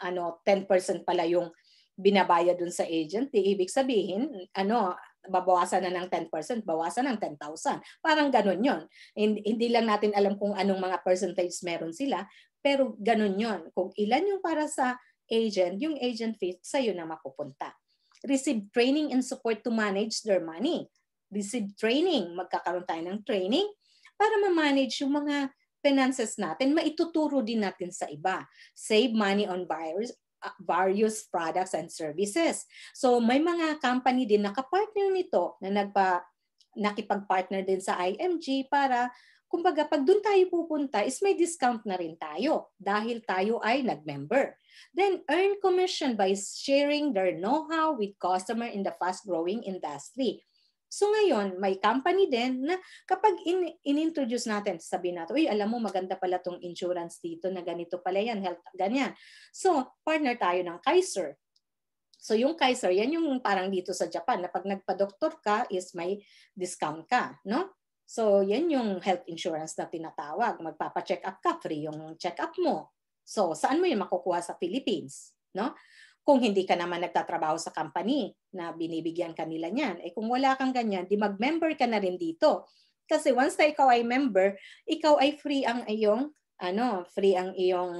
ano 10% pala yung binabayad dun sa agent, di ibig sabihin, ano, babawasan na ng 10%, bawasan ng 10,000. Parang ganun yon. Hindi lang natin alam kung anong mga percentage meron sila, pero ganun yon. Kung ilan yung para sa agent, yung agent fee sa'yo na mapupunta. Receive training and support to manage their money. Receive training, magkakaroon tayo ng training para ma-manage yung mga finances natin, maituturo din natin sa iba. Save money on buyers Ah, various products and services. So may mga company din nakapartner nito na nagpa nakipag-partner din sa IMG para kumbaga pag doon tayo pupunta is may discount na rin tayo dahil tayo ay nag-member. Then earn commission by sharing their know-how with customer in the fast-growing industry. So ngayon, may company din na kapag in, in-introduce natin, sabi natin, uy, alam mo maganda pala tong insurance dito na ganito pala yan, health, ganyan. So, partner tayo ng Kaiser. So yung Kaiser, yan yung parang dito sa Japan na pag nagpa-doktor ka is may discount ka, no? So yan yung health insurance na tinatawag. Magpapa-check up ka, free yung check up mo. So saan mo yun makukuha sa Philippines, no? kung hindi ka naman nagtatrabaho sa company na binibigyan kanila niyan. Eh kung wala kang ganyan, di mag-member ka na rin dito. Kasi once na ikaw ay member, ikaw ay free ang iyong ano, free ang iyong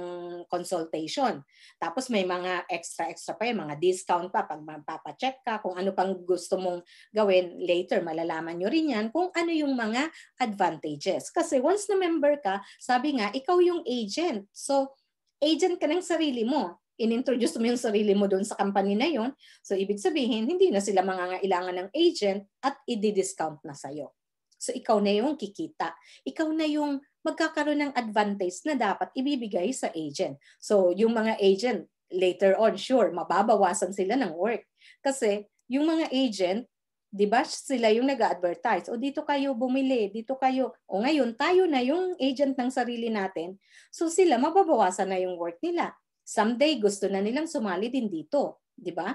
consultation. Tapos may mga extra-extra pa yung mga discount pa pag mapapacheck ka kung ano pang gusto mong gawin later. Malalaman nyo rin yan kung ano yung mga advantages. Kasi once na member ka, sabi nga, ikaw yung agent. So, agent ka ng sarili mo inintroduce mo yung sarili mo doon sa company na yon. So ibig sabihin, hindi na sila mangangailangan ng agent at i-discount na sa'yo. So ikaw na yung kikita. Ikaw na yung magkakaroon ng advantage na dapat ibibigay sa agent. So yung mga agent, later on, sure, mababawasan sila ng work. Kasi yung mga agent, di ba sila yung nag-advertise, o dito kayo bumili, dito kayo, o ngayon tayo na yung agent ng sarili natin, so sila mababawasan na yung work nila. Someday gusto na nilang sumali din dito, di ba?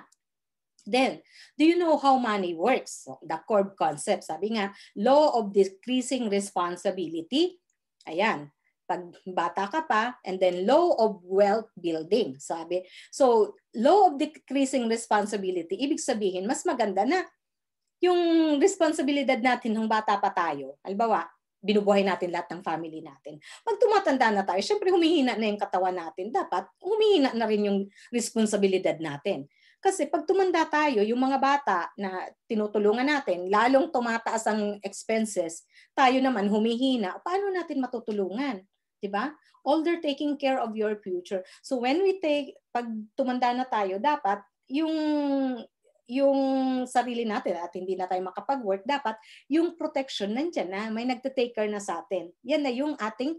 Then, do you know how money works? The CORB concept. Sabi nga, law of decreasing responsibility. Ayan, pag bata ka pa, and then law of wealth building. Sabi, so law of decreasing responsibility, ibig sabihin, mas maganda na yung responsibilidad natin nung bata pa tayo. Halimbawa, binubuhay natin lahat ng family natin. Pag tumatanda na tayo, syempre humihina na yung katawan natin. Dapat humihina na rin yung responsibilidad natin. Kasi pag tumanda tayo, yung mga bata na tinutulungan natin, lalong tumataas ang expenses, tayo naman humihina. Paano natin matutulungan? 'di ba? Older taking care of your future. So when we take pag tumanda na tayo, dapat yung yung sarili natin at hindi na tayo makapag-work, dapat yung protection nandyan na, may nagte-take care na sa atin. Yan na yung ating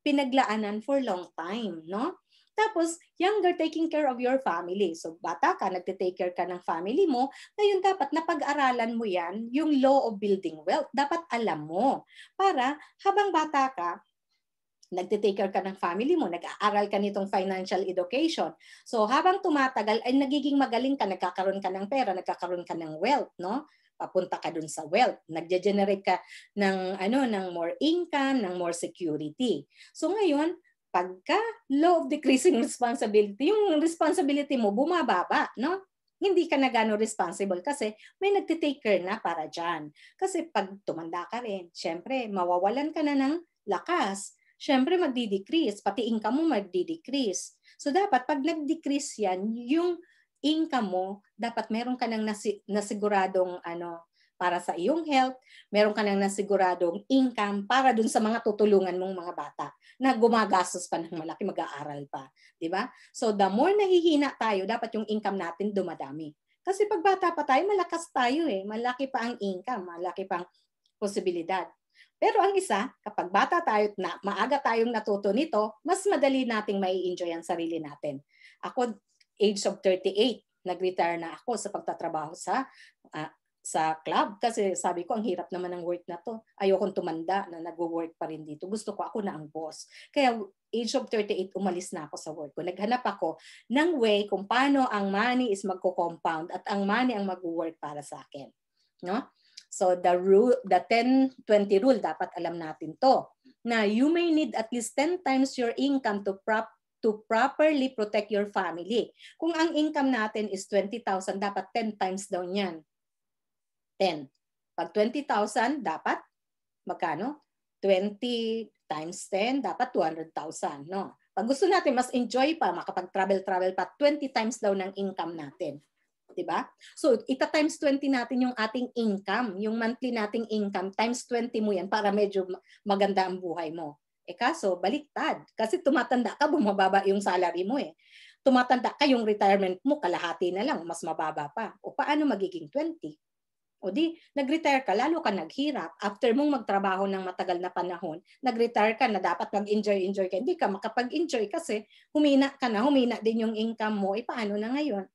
pinaglaanan for long time, no? Tapos, younger taking care of your family. So, bata ka, nagte-take care ka ng family mo. Ngayon, dapat napag-aralan mo yan, yung law of building wealth. Dapat alam mo. Para, habang bata ka, nagte-take care ka ng family mo, nag-aaral ka nitong financial education. So habang tumatagal ay nagiging magaling ka, nagkakaroon ka ng pera, nagkakaroon ka ng wealth, no? papunta ka dun sa wealth. nagje generate ka ng ano ng more income, ng more security. So ngayon, pagka law of decreasing responsibility, yung responsibility mo bumababa, no? Hindi ka na gano'ng responsible kasi may nagte-take care na para dyan. Kasi pag tumanda ka rin, syempre, mawawalan ka na ng lakas syempre magdi-decrease, pati income mo magdi-decrease. So dapat pag nag-decrease yan, yung income mo, dapat meron ka ng nasi- nasiguradong ano, para sa iyong health, meron ka ng nasiguradong income para dun sa mga tutulungan mong mga bata na gumagastos pa ng malaki, mag-aaral pa. ba? Diba? So the more nahihina tayo, dapat yung income natin dumadami. Kasi pag bata pa tayo, malakas tayo eh. Malaki pa ang income, malaki pang posibilidad. Pero ang isa, kapag bata tayo at na maaga tayong natuto nito, mas madali nating mai-enjoy ang sarili natin. Ako, age of 38, nag-retire na ako sa pagtatrabaho sa uh, sa club kasi sabi ko ang hirap naman ng work na to. Ayokong tumanda na nagwo-work pa rin dito. Gusto ko ako na ang boss. Kaya age of 38 umalis na ako sa work ko. Naghanap ako ng way kung paano ang money is magko-compound at ang money ang magwo-work para sa akin. No? So the rule, the 10-20 rule, dapat alam natin to. Na you may need at least 10 times your income to prop to properly protect your family. Kung ang income natin is 20,000, dapat 10 times daw niyan. 10. Pag 20,000, dapat magkano? 20 times 10, dapat 200,000. No? Pag gusto natin mas enjoy pa, makapag-travel-travel pa, 20 times daw ng income natin di ba? So, ita times 20 natin yung ating income, yung monthly nating income, times 20 mo yan para medyo maganda ang buhay mo. E kaso, baliktad. Kasi tumatanda ka, bumababa yung salary mo eh. Tumatanda ka, yung retirement mo, kalahati na lang, mas mababa pa. O paano magiging 20? O di, nag-retire ka, lalo ka naghirap. After mong magtrabaho ng matagal na panahon, nag-retire ka na dapat mag-enjoy-enjoy ka. Hindi ka makapag-enjoy kasi humina ka na, humina din yung income mo. E paano na ngayon?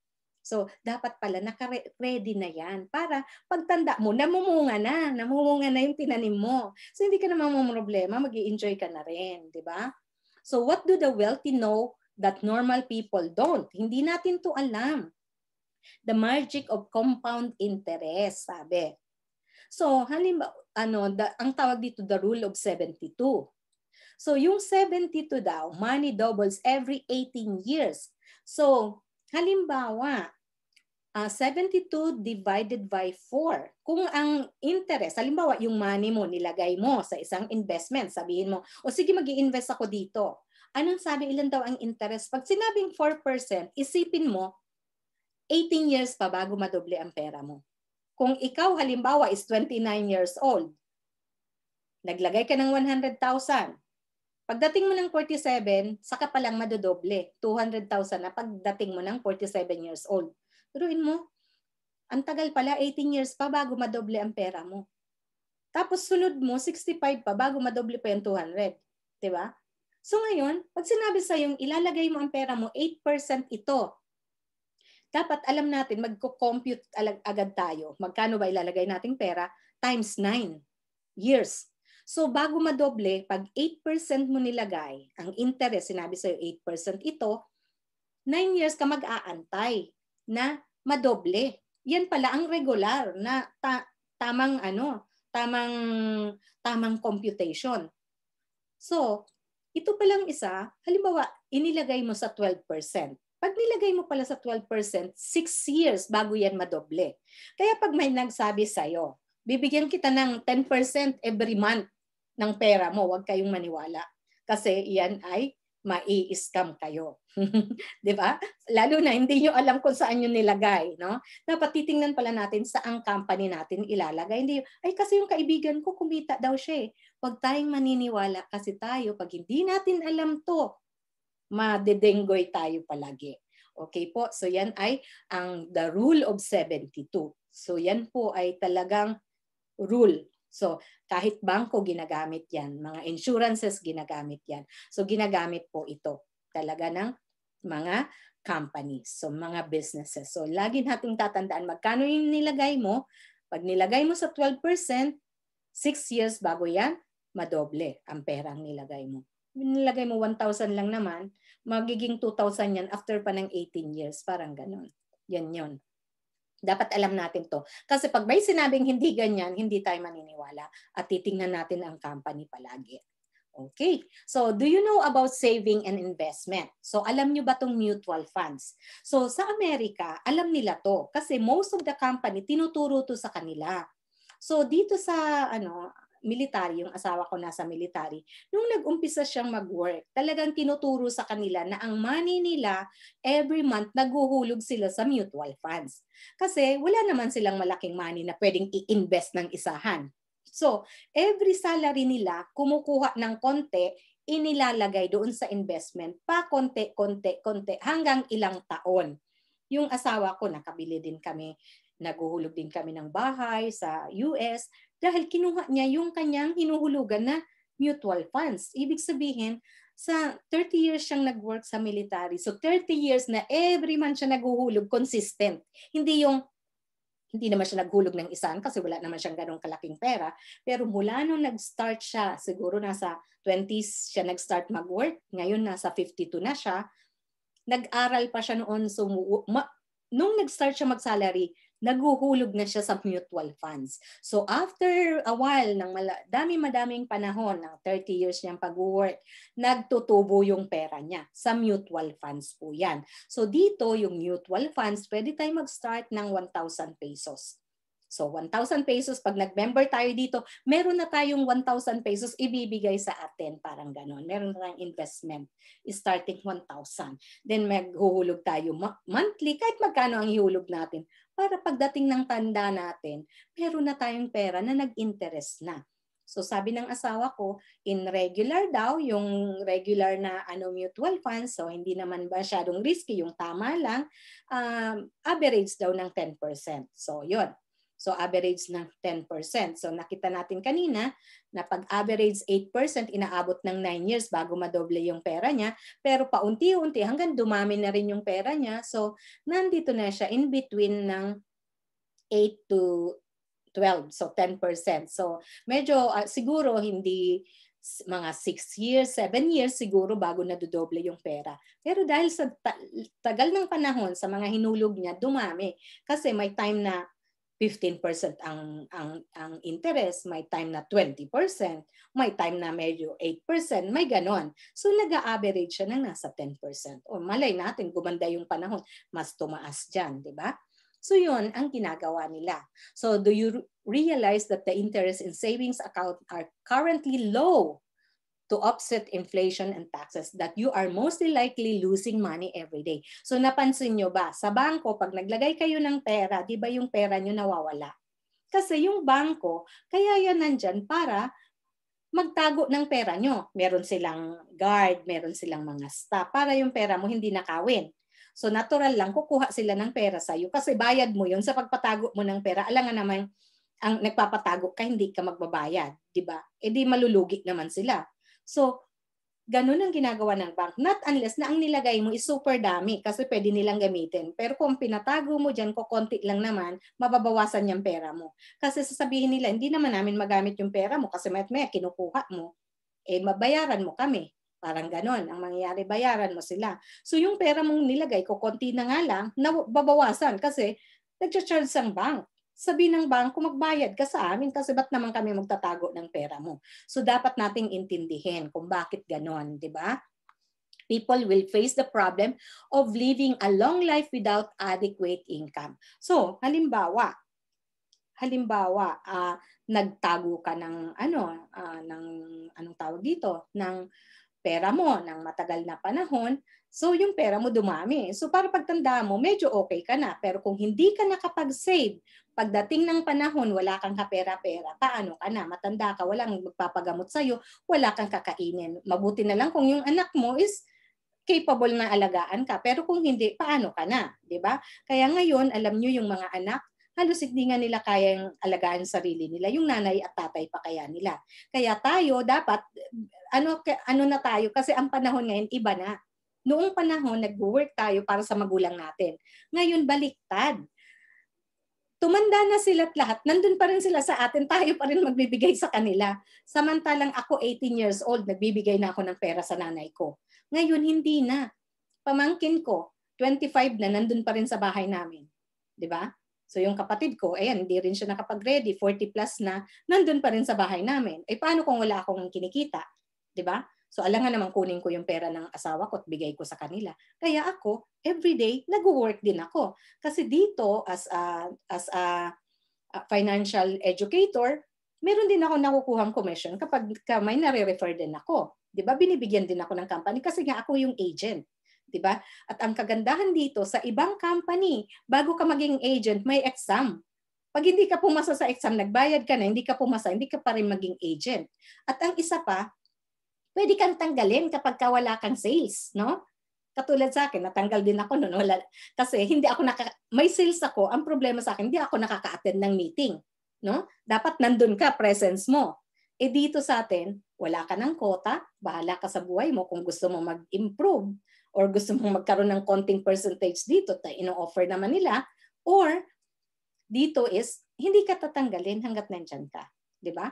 So, dapat pala naka-ready na yan para pagtanda mo, namumunga na, namumunga na yung tinanim mo. So, hindi ka naman problema, mag enjoy ka na rin, di ba? So, what do the wealthy know that normal people don't? Hindi natin to alam. The magic of compound interest, sabi. So, halimbawa, ano, the, ang tawag dito the rule of 72. So, yung 72 daw, money doubles every 18 years. So, Halimbawa, uh, ah, 72 divided by 4. Kung ang interest, halimbawa yung money mo, nilagay mo sa isang investment, sabihin mo, o sige mag invest ako dito. Anong sabi ilan daw ang interest? Pag sinabing 4%, isipin mo, 18 years pa bago madoble ang pera mo. Kung ikaw halimbawa is 29 years old, naglagay ka ng 100,000, Pagdating mo ng 47, saka pa lang madodoble. 200,000 na pagdating mo ng 47 years old. Turuin mo, ang tagal pala, 18 years pa bago madoble ang pera mo. Tapos sunod mo, 65 pa bago madoble pa yung 200. Diba? So ngayon, pag sinabi sa yung ilalagay mo ang pera mo, 8% ito. Dapat alam natin, magko-compute agad tayo. Magkano ba ilalagay nating pera? Times 9 years. So bago madoble, pag 8% mo nilagay, ang interest, sinabi sa'yo 8% ito, 9 years ka mag-aantay na madoble. Yan pala ang regular na ta- tamang ano, tamang tamang computation. So, ito pa lang isa, halimbawa, inilagay mo sa 12%. Pag nilagay mo pala sa 12%, 6 years bago yan madoble. Kaya pag may nagsabi sa iyo, bibigyan kita ng 10% every month ng pera mo. Huwag kayong maniwala. Kasi iyan ay mai-scam kayo. 'Di ba? Lalo na hindi niyo alam kung saan niyo nilagay, no? Dapat titingnan pala natin saang company natin ilalagay. Hindi ay kasi yung kaibigan ko kumita daw siya. Eh. Huwag tayong maniniwala kasi tayo pag hindi natin alam 'to, madedenggoy tayo palagi. Okay po, so yan ay ang the rule of 72. So yan po ay talagang rule So kahit bangko ginagamit yan, mga insurances ginagamit yan. So ginagamit po ito talaga ng mga companies, so mga businesses. So lagi nating tatandaan magkano yung nilagay mo. Pag nilagay mo sa 12%, 6 years bago yan, madoble ang perang nilagay mo. Nilagay mo 1,000 lang naman, magiging 2,000 yan after pa ng 18 years. Parang ganun. Yan yon dapat alam natin to. Kasi pag may sinabing hindi ganyan, hindi tayo maniniwala at titingnan natin ang company palagi. Okay. So, do you know about saving and investment? So, alam nyo ba tong mutual funds? So, sa Amerika, alam nila to kasi most of the company tinuturo to sa kanila. So, dito sa ano military, yung asawa ko nasa military, nung nag-umpisa siyang mag-work, talagang tinuturo sa kanila na ang money nila, every month, naguhulog sila sa mutual funds. Kasi wala naman silang malaking money na pwedeng i-invest ng isahan. So, every salary nila, kumukuha ng konti, inilalagay doon sa investment pa konti, konti, konti, hanggang ilang taon. Yung asawa ko, nakabili din kami naguhulog din kami ng bahay sa US dahil kinuha niya yung kanyang hinuhulugan na mutual funds. Ibig sabihin, sa 30 years siyang nag-work sa military. So 30 years na every month siya naghuhulog consistent. Hindi yung hindi naman siya naghulog ng isang kasi wala naman siyang ganong kalaking pera. Pero mula nung nag-start siya, siguro nasa 20s siya nag-start mag-work, ngayon nasa 52 na siya, nag-aral pa siya noon. So ma- nung nag-start siya mag-salary, naguhulog na siya sa mutual funds. So after a while, ng dami-madaming panahon, ng 30 years niyang pag-work, nagtutubo yung pera niya. Sa mutual funds po yan. So dito, yung mutual funds, pwede tayo mag-start ng 1,000 pesos. So 1,000 pesos, pag nag-member tayo dito, meron na tayong 1,000 pesos ibibigay sa atin, parang ganon. Meron na tayong investment starting 1,000. Then maghuhulog tayo monthly, kahit magkano ang ihulog natin, para pagdating ng tanda natin, meron na tayong pera na nag-interest na. So sabi ng asawa ko, in regular daw, yung regular na ano mutual funds, so hindi naman masyadong risky, yung tama lang, um, average daw ng 10%. So yun, So average ng 10%. So nakita natin kanina na pag average 8%, inaabot ng 9 years bago madoble yung pera niya. Pero paunti-unti hanggang dumami na rin yung pera niya. So nandito na siya in between ng 8 to 12, so 10%. So medyo uh, siguro hindi mga 6 years, 7 years siguro bago nadodoble yung pera. Pero dahil sa ta- tagal ng panahon, sa mga hinulog niya, dumami. Kasi may time na 15% ang, ang, ang interest, may time na 20%, may time na medyo 8%, may ganon. So nag-average siya ng nasa 10%. O malay natin, gumanda yung panahon, mas tumaas dyan, di ba? So yun ang ginagawa nila. So do you realize that the interest in savings account are currently low to offset inflation and taxes that you are mostly likely losing money every day. So napansin nyo ba, sa bangko, pag naglagay kayo ng pera, di ba yung pera nyo nawawala? Kasi yung bangko, kaya yan nandyan para magtago ng pera nyo. Meron silang guard, meron silang mga staff para yung pera mo hindi nakawin. So natural lang kukuha sila ng pera sa iyo kasi bayad mo 'yon sa pagpatago mo ng pera. Alam nga naman ang nagpapatago ka hindi ka magbabayad, 'di ba? E di malulugi naman sila. So, ganun ang ginagawa ng bank. Not unless na ang nilagay mo is super dami kasi pwede nilang gamitin. Pero kung pinatago mo dyan, kukonti lang naman, mababawasan yung pera mo. Kasi sasabihin nila, hindi naman namin magamit yung pera mo kasi may may kinukuha mo. Eh, mabayaran mo kami. Parang ganun. Ang mangyayari, bayaran mo sila. So yung pera mong nilagay, kukonti na nga lang, nababawasan kasi nagcha-charge ang bank sabi ng bangko, magbayad ka sa amin kasi ba't naman kami magtatago ng pera mo? So dapat nating intindihin kung bakit ganon, di ba? People will face the problem of living a long life without adequate income. So, halimbawa, halimbawa, uh, nagtago ka ng ano, uh, ng anong tawag dito, ng pera mo ng matagal na panahon, so yung pera mo dumami. So para pagtanda mo, medyo okay ka na. Pero kung hindi ka nakapag-save, pagdating ng panahon, wala kang kapera-pera, paano ka na? Matanda ka, walang magpapagamot sa'yo, wala kang kakainin. Mabuti na lang kung yung anak mo is capable na alagaan ka. Pero kung hindi, paano ka na? ba? Diba? Kaya ngayon, alam nyo yung mga anak, halos hindi nga nila kayang alagaan sarili nila. Yung nanay at tatay pa kaya nila. Kaya tayo dapat, ano, ano na tayo? Kasi ang panahon ngayon iba na. Noong panahon, nag-work tayo para sa magulang natin. Ngayon, baliktad. Tumanda na sila lahat. Nandun pa rin sila sa atin. Tayo pa rin magbibigay sa kanila. Samantalang ako, 18 years old, nagbibigay na ako ng pera sa nanay ko. Ngayon, hindi na. Pamangkin ko, 25 na, nandun pa rin sa bahay namin. 'di ba? So yung kapatid ko, ayan, hindi rin siya nakapag-ready, 40 plus na, nandun pa rin sa bahay namin. Eh paano kung wala akong kinikita? 'Di ba? So alangan naman kunin ko yung pera ng asawa ko at bigay ko sa kanila. Kaya ako, everyday, nag-work din ako. Kasi dito, as a, as a, a financial educator, meron din ako nakukuhang commission kapag may nare-refer din ako. 'Di ba? Binibigyan din ako ng company kasi nga ako yung agent. 'di ba? At ang kagandahan dito sa ibang company, bago ka maging agent, may exam. Pag hindi ka pumasa sa exam, nagbayad ka na, hindi ka pumasa, hindi ka pa rin maging agent. At ang isa pa, pwede kang tanggalin kapag ka wala kang sales, no? Katulad sa akin, natanggal din ako noon. Wala, kasi hindi ako naka, may sales ako, ang problema sa akin, hindi ako nakaka-attend ng meeting. No? Dapat nandun ka, presence mo. Eh dito sa atin, wala ka ng kota, bahala ka sa buhay mo kung gusto mo mag-improve or gusto mong magkaroon ng konting percentage dito, ino-offer naman nila, or dito is hindi ka tatanggalin hanggat nandyan ka. Di ba?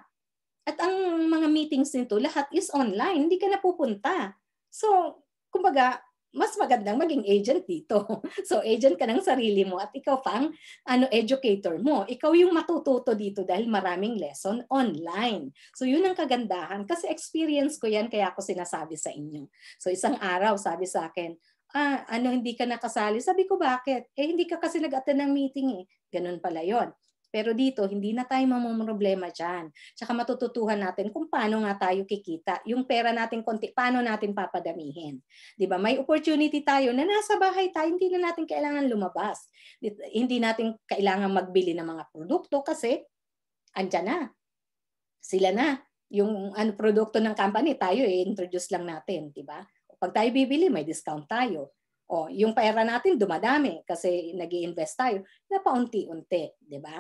At ang mga meetings nito, lahat is online. Hindi ka napupunta. So, kumbaga, mas magandang maging agent dito. So agent ka ng sarili mo at ikaw pang ano educator mo. Ikaw yung matututo dito dahil maraming lesson online. So yun ang kagandahan kasi experience ko yan kaya ako sinasabi sa inyo. So isang araw sabi sa akin, ah, ano, hindi ka nakasali. Sabi ko, bakit? Eh, hindi ka kasi nag-attend ng meeting eh. Ganun pala yon pero dito, hindi na tayo mamumroblema dyan. Tsaka matututuhan natin kung paano nga tayo kikita. Yung pera natin konti, paano natin papadamihin. ba diba? May opportunity tayo na nasa bahay tayo, hindi na natin kailangan lumabas. Hindi natin kailangan magbili ng mga produkto kasi andyan na. Sila na. Yung ano, produkto ng company, tayo i-introduce eh, lang natin. ba diba? Pag tayo bibili, may discount tayo. O, yung pera natin dumadami kasi nag iinvest tayo na paunti-unti, di ba?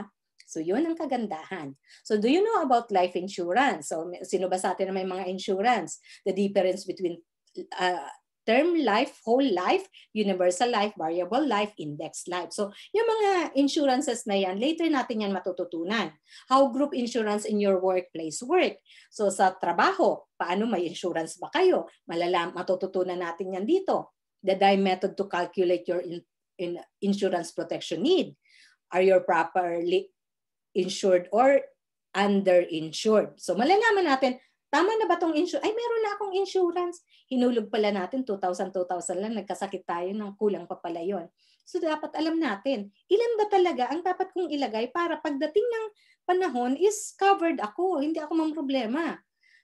So yun ang kagandahan. So do you know about life insurance? So sino ba sa atin na may mga insurance? The difference between uh, term life, whole life, universal life, variable life, index life. So yung mga insurances na yan, later natin yan matututunan. How group insurance in your workplace work. So sa trabaho, paano may insurance ba kayo? Malalam, matututunan natin yan dito. The DIE method to calculate your in, in insurance protection need. Are your properly insured or underinsured. So malalaman natin, tama na ba tong insurance? Ay, meron na akong insurance. Hinulog pala natin, 2,000, 2,000 lang, nagkasakit tayo ng kulang pa pala yun. So dapat alam natin, ilan ba talaga ang dapat kong ilagay para pagdating ng panahon is covered ako, hindi ako mang problema.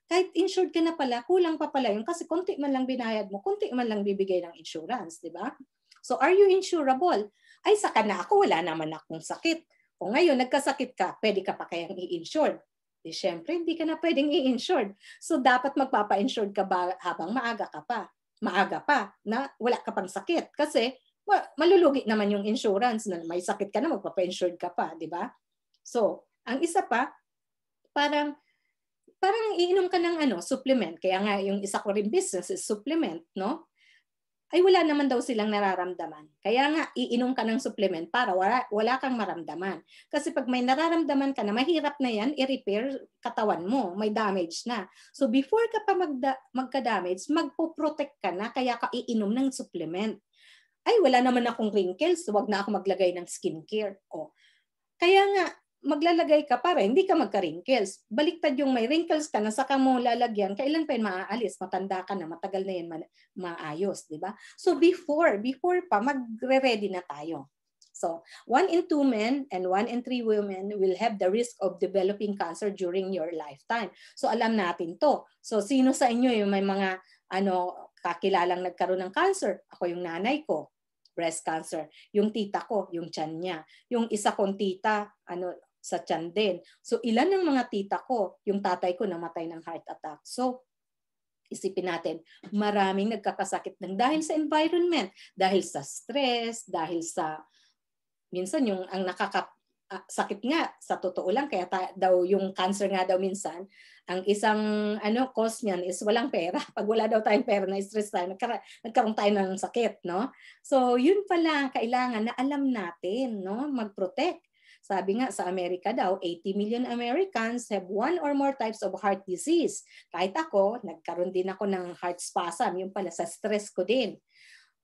Kahit insured ka na pala, kulang pa pala yun kasi konti man lang binayad mo, konti man lang bibigay ng insurance, di ba? So are you insurable? Ay, saka na ako, wala naman akong sakit kung ngayon nagkasakit ka, pwede ka pa kayang i-insured. Di eh, syempre, hindi ka na pwedeng i-insured. So dapat magpapa-insured ka ba habang maaga ka pa. Maaga pa na wala ka pang sakit. Kasi malulugi naman yung insurance na may sakit ka na magpapa-insured ka pa, di ba? So, ang isa pa, parang parang iinom ka ng ano, supplement. Kaya nga yung isa ko rin business is supplement, no? ay wala naman daw silang nararamdaman. Kaya nga, iinom ka ng supplement para wala, wala kang maramdaman. Kasi pag may nararamdaman ka na mahirap na yan, i-repair katawan mo. May damage na. So before ka pa magda- magka-damage, magpo-protect ka na kaya ka iinom ng supplement. Ay, wala naman akong wrinkles. so wag na ako maglagay ng skincare. O, oh. kaya nga, maglalagay ka para hindi ka magka-wrinkles. Baliktad yung may wrinkles ka na saka mo lalagyan, kailan pa yun maaalis? Matanda ka na, matagal na yan ma- maayos, di ba? So before, before pa, magre-ready na tayo. So, one in two men and one in three women will have the risk of developing cancer during your lifetime. So, alam natin to. So, sino sa inyo yung may mga ano, kakilalang nagkaroon ng cancer? Ako yung nanay ko, breast cancer. Yung tita ko, yung tiyan niya. Yung isa kong tita, ano, sa tiyan din. So ilan ng mga tita ko, yung tatay ko namatay ng heart attack. So isipin natin, maraming nagkakasakit ng dahil sa environment, dahil sa stress, dahil sa minsan yung ang nakakasakit ah, nga sa totoo lang kaya ta, daw yung cancer nga daw minsan ang isang ano cause niyan is walang pera pag wala daw tayong pera na stress tayo nagkara, nagkaroon tayo ng sakit no so yun pala ang kailangan na alam natin no mag sabi nga sa Amerika daw, 80 million Americans have one or more types of heart disease. Kahit ako, nagkaroon din ako ng heart spasm. Yung pala sa stress ko din.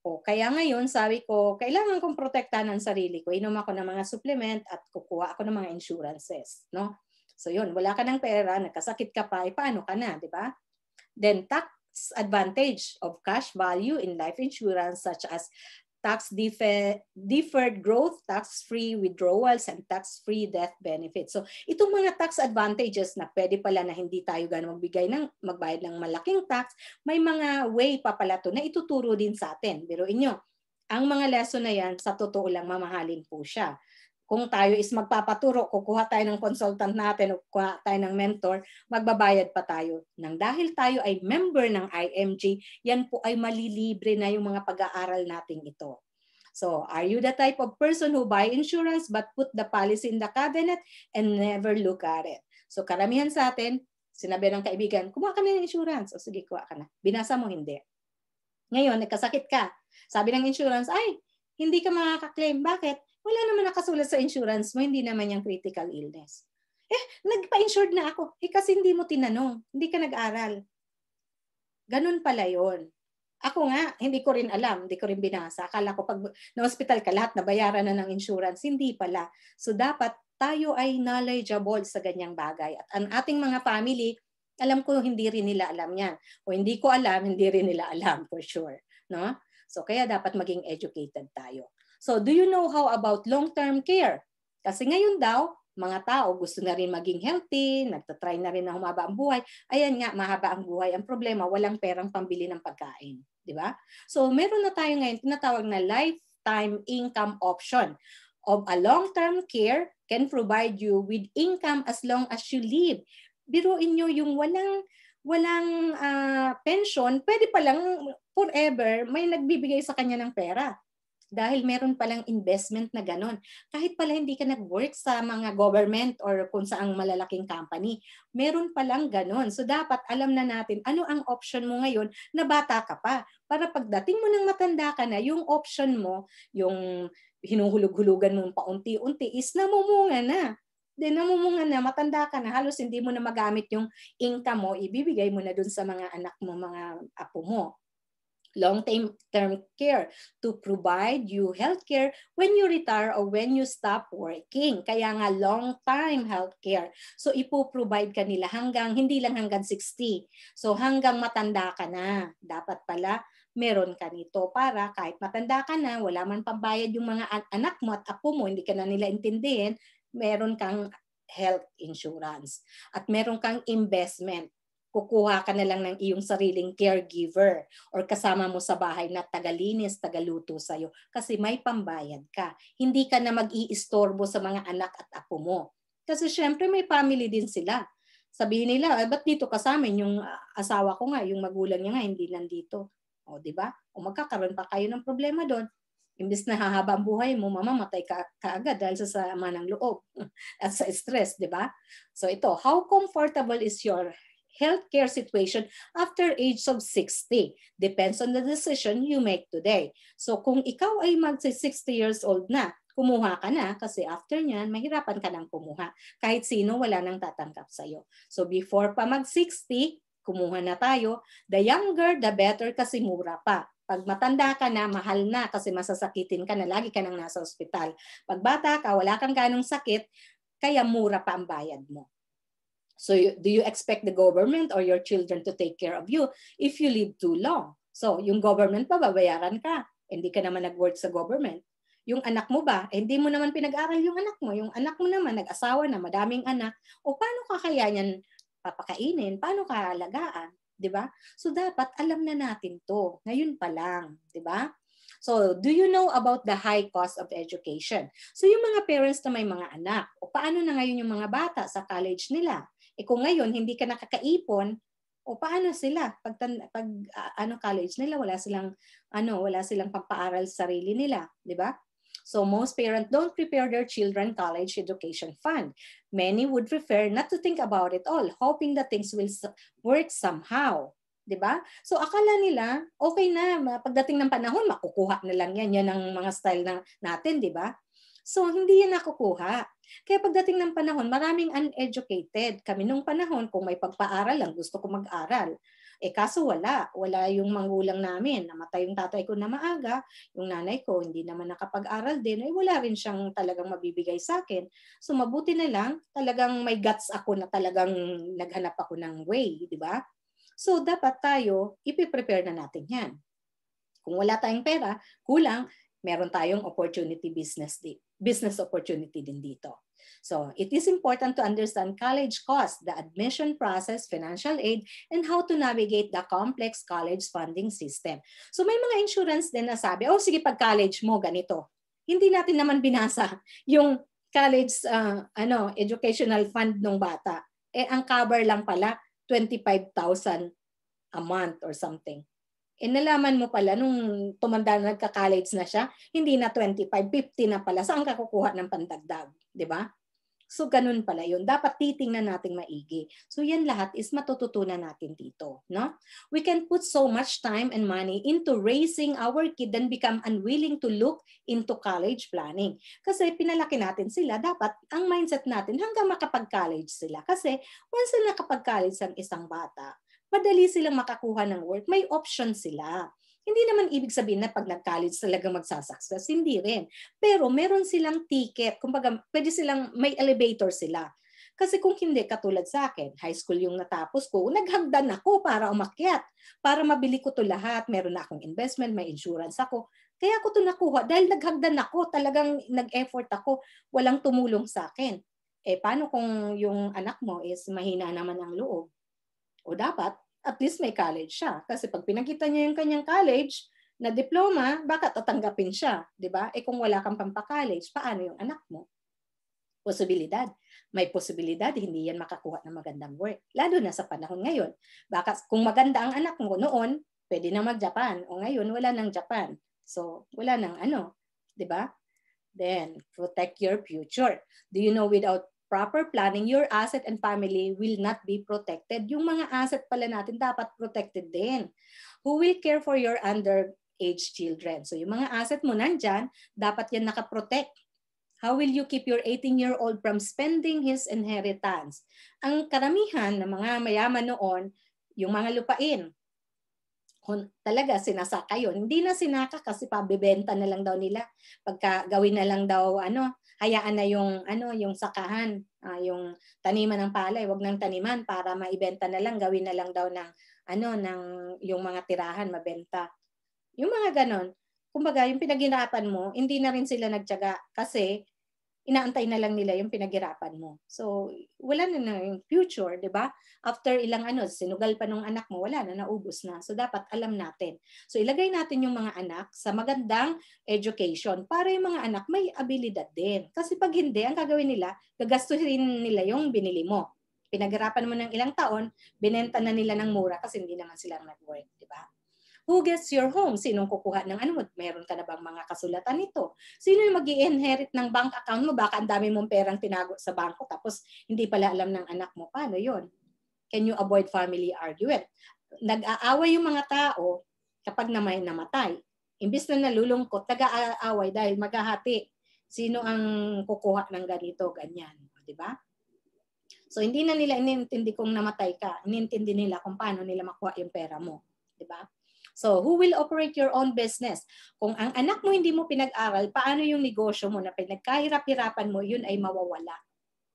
O, kaya ngayon, sabi ko, kailangan kong protektahan ang sarili ko. Inom ako ng mga supplement at kukuha ako ng mga insurances. No? So yun, wala ka ng pera, nagkasakit ka pa, eh, paano ka na, di ba? Then tax advantage of cash value in life insurance such as tax deferred growth, tax-free withdrawals, and tax-free death benefits. So itong mga tax advantages na pwede pala na hindi tayo gano'ng magbigay ng, magbayad ng malaking tax, may mga way pa pala to na ituturo din sa atin. Pero inyo, ang mga lesson na yan, sa totoo lang, mamahalin po siya kung tayo is magpapaturo, kukuha tayo ng consultant natin o kukuha tayo ng mentor, magbabayad pa tayo. Nang dahil tayo ay member ng IMG, yan po ay malilibre na yung mga pag-aaral natin ito. So, are you the type of person who buy insurance but put the policy in the cabinet and never look at it? So, karamihan sa atin, sinabi ng kaibigan, kumuha ka na ng insurance. O sige, kuha ka na. Binasa mo, hindi. Ngayon, nagkasakit ka. Sabi ng insurance, ay, hindi ka makaka-claim. Bakit? wala naman nakasulat sa insurance mo, hindi naman yung critical illness. Eh, nagpa-insured na ako. Eh, kasi hindi mo tinanong. Hindi ka nag-aral. Ganun pala yon. Ako nga, hindi ko rin alam, hindi ko rin binasa. Akala ko pag na-hospital ka, lahat nabayaran na ng insurance. Hindi pala. So dapat tayo ay knowledgeable sa ganyang bagay. At ang ating mga family, alam ko hindi rin nila alam yan. O hindi ko alam, hindi rin nila alam for sure. No? So kaya dapat maging educated tayo. So, do you know how about long-term care? Kasi ngayon daw, mga tao gusto na rin maging healthy, nagtatry na rin na humaba ang buhay. Ayan nga, mahaba ang buhay. Ang problema, walang perang pambili ng pagkain. Di ba? So, meron na tayo ngayon tinatawag na lifetime income option of a long-term care can provide you with income as long as you live. Biruin nyo yung walang walang uh, pension, pwede pa lang forever may nagbibigay sa kanya ng pera dahil meron palang investment na ganon. Kahit pala hindi ka nag-work sa mga government or kung ang malalaking company, meron palang ganon. So dapat alam na natin ano ang option mo ngayon na bata ka pa. Para pagdating mo ng matanda ka na, yung option mo, yung hinuhulog-hulugan mo paunti-unti is namumunga na. Then namumunga na, matanda ka na, halos hindi mo na magamit yung income mo, ibibigay mo na dun sa mga anak mo, mga apo mo long-term care to provide you healthcare when you retire or when you stop working. Kaya nga long-time healthcare. So ipo-provide ka hanggang, hindi lang hanggang 60. So hanggang matanda ka na. Dapat pala meron ka nito para kahit matanda ka na, wala man pambayad yung mga anak mo at apo mo, hindi ka na nila intindihin, meron kang health insurance. At meron kang investment kukuha ka na lang ng iyong sariling caregiver or kasama mo sa bahay na tagalinis, tagaluto sa'yo kasi may pambayad ka. Hindi ka na mag-iistorbo sa mga anak at apo mo. Kasi syempre may family din sila. Sabihin nila, eh, ba't dito ka sa amin? Yung ah, asawa ko nga, yung magulang niya nga, hindi nandito. O, di ba? O magkakaroon pa kayo ng problema doon. Imbis na hahaba ang buhay mo, mamamatay ka kaagad dahil sa sama ng loob at sa stress, di ba? So ito, how comfortable is your healthcare situation after age of 60. Depends on the decision you make today. So kung ikaw ay mag-60 years old na, kumuha ka na kasi after niyan, mahirapan ka nang kumuha. Kahit sino, wala nang tatangkap sa'yo. So before pa mag-60, kumuha na tayo. The younger, the better kasi mura pa. Pag matanda ka na, mahal na kasi masasakitin ka na. Lagi ka nang nasa ospital. Pag bata ka, wala kang ganong sakit, kaya mura pa ang bayad mo. So you, do you expect the government or your children to take care of you if you live too long? So yung government pa, babayaran ka. Hindi ka naman nag-work sa government. Yung anak mo ba, eh, hindi mo naman pinag-aral yung anak mo. Yung anak mo naman, nag-asawa na, madaming anak. O paano ka kaya niyan papakainin? Paano ka alagaan? 'di ba? So dapat alam na natin 'to ngayon pa lang, 'di ba? So, do you know about the high cost of education? So, yung mga parents na may mga anak, o paano na ngayon yung mga bata sa college nila? Eh kung ngayon hindi ka nakakaipon, o paano sila pag pag uh, ano college nila wala silang ano wala silang pampaaral sa sarili nila di ba so most parents don't prepare their children college education fund many would prefer not to think about it all hoping that things will work somehow di ba so akala nila okay na pagdating ng panahon makukuha na lang yan yan ang mga style na natin di ba So, hindi yan nakukuha. Kaya pagdating ng panahon, maraming uneducated. Kami nung panahon, kung may pagpaaral lang, gusto ko mag-aral. Eh kaso wala, wala yung manggulang namin. Namatay yung tatay ko na maaga, yung nanay ko hindi naman nakapag-aral din, eh wala rin siyang talagang mabibigay sa akin. So mabuti na lang, talagang may guts ako na talagang naghanap ako ng way, di ba? So dapat tayo, ipiprepare na natin yan. Kung wala tayong pera, kulang, meron tayong opportunity business di, business opportunity din dito. So it is important to understand college costs, the admission process, financial aid, and how to navigate the complex college funding system. So may mga insurance din na sabi, oh sige pag college mo ganito. Hindi natin naman binasa yung college uh, ano educational fund ng bata. Eh ang cover lang pala 25,000 a month or something. E nalaman mo pala nung tumanda na nagka-college na siya, hindi na 25, 50 na pala. Saan ka kukuha ng pandagdag? ba? Diba? So, ganun pala yun. Dapat titingnan natin maigi. So, yan lahat is matututunan natin dito. No? We can put so much time and money into raising our kid and become unwilling to look into college planning. Kasi pinalaki natin sila, dapat ang mindset natin hanggang makapag-college sila. Kasi once na nakapag-college ang isang bata, madali silang makakuha ng work, may option sila. Hindi naman ibig sabihin na pag nag-college talaga magsasucess, hindi rin. Pero meron silang ticket, kumbaga pwede silang, may elevator sila. Kasi kung hindi, katulad sa akin, high school yung natapos ko, naghagdan ako para umakyat, para mabili ko to lahat. Meron na akong investment, may insurance ako. Kaya ko to nakuha dahil naghagdan ako, talagang nag-effort ako, walang tumulong sa akin. Eh paano kung yung anak mo is mahina naman ang loob? O dapat, at least may college siya. Kasi pag pinakita niya yung kanyang college na diploma, baka tatanggapin siya, di ba? Eh kung wala kang pampakollege, paano yung anak mo? Posibilidad. May posibilidad, hindi yan makakuha ng magandang work. Lalo na sa panahon ngayon. Baka kung maganda ang anak mo noon, pwede na mag-Japan. O ngayon, wala nang Japan. So, wala nang ano, di ba? Then, protect your future. Do you know without proper planning, your asset and family will not be protected. Yung mga asset pala natin dapat protected din. Who will care for your underage children? So yung mga asset mo nandyan, dapat yan nakaprotect. How will you keep your 18-year-old from spending his inheritance? Ang karamihan ng mga mayaman noon, yung mga lupain, kung talaga sinasaka yun. Hindi na sinaka kasi pabebenta na lang daw nila. Pagka gawin na lang daw ano, hayaan na yung ano yung sakahan uh, yung taniman ng palay wag nang taniman para maibenta na lang gawin na lang daw ng ano ng yung mga tirahan mabenta yung mga ganon kumbaga yung pinaghirapan mo hindi na rin sila nagtiyaga kasi inaantay na lang nila yung pinaghirapan mo. So, wala na na yung future, di ba? After ilang ano, sinugal pa nung anak mo, wala na, naubos na. So, dapat alam natin. So, ilagay natin yung mga anak sa magandang education para yung mga anak may abilidad din. Kasi pag hindi, ang gagawin nila, gagastuhin nila yung binili mo. Pinaghirapan mo ng ilang taon, binenta na nila ng mura kasi hindi naman sila nag-work, di ba? Who gets your home? Sinong kukuha ng ano? Meron ka na bang mga kasulatan nito? Sino yung mag inherit ng bank account mo? Baka ang dami mong perang tinago sa banko tapos hindi pala alam ng anak mo. Paano yon? Can you avoid family argument? Nag-aaway yung mga tao kapag na may namatay. Imbis na nalulungkot, nag-aaway dahil maghahati. Sino ang kukuha ng ganito, ganyan. di ba? So hindi na nila inintindi kung namatay ka, inintindi nila kung paano nila makuha yung pera mo, 'di ba? So, who will operate your own business? Kung ang anak mo hindi mo pinag-aral, paano yung negosyo mo na pinagkahirap-hirapan mo, yun ay mawawala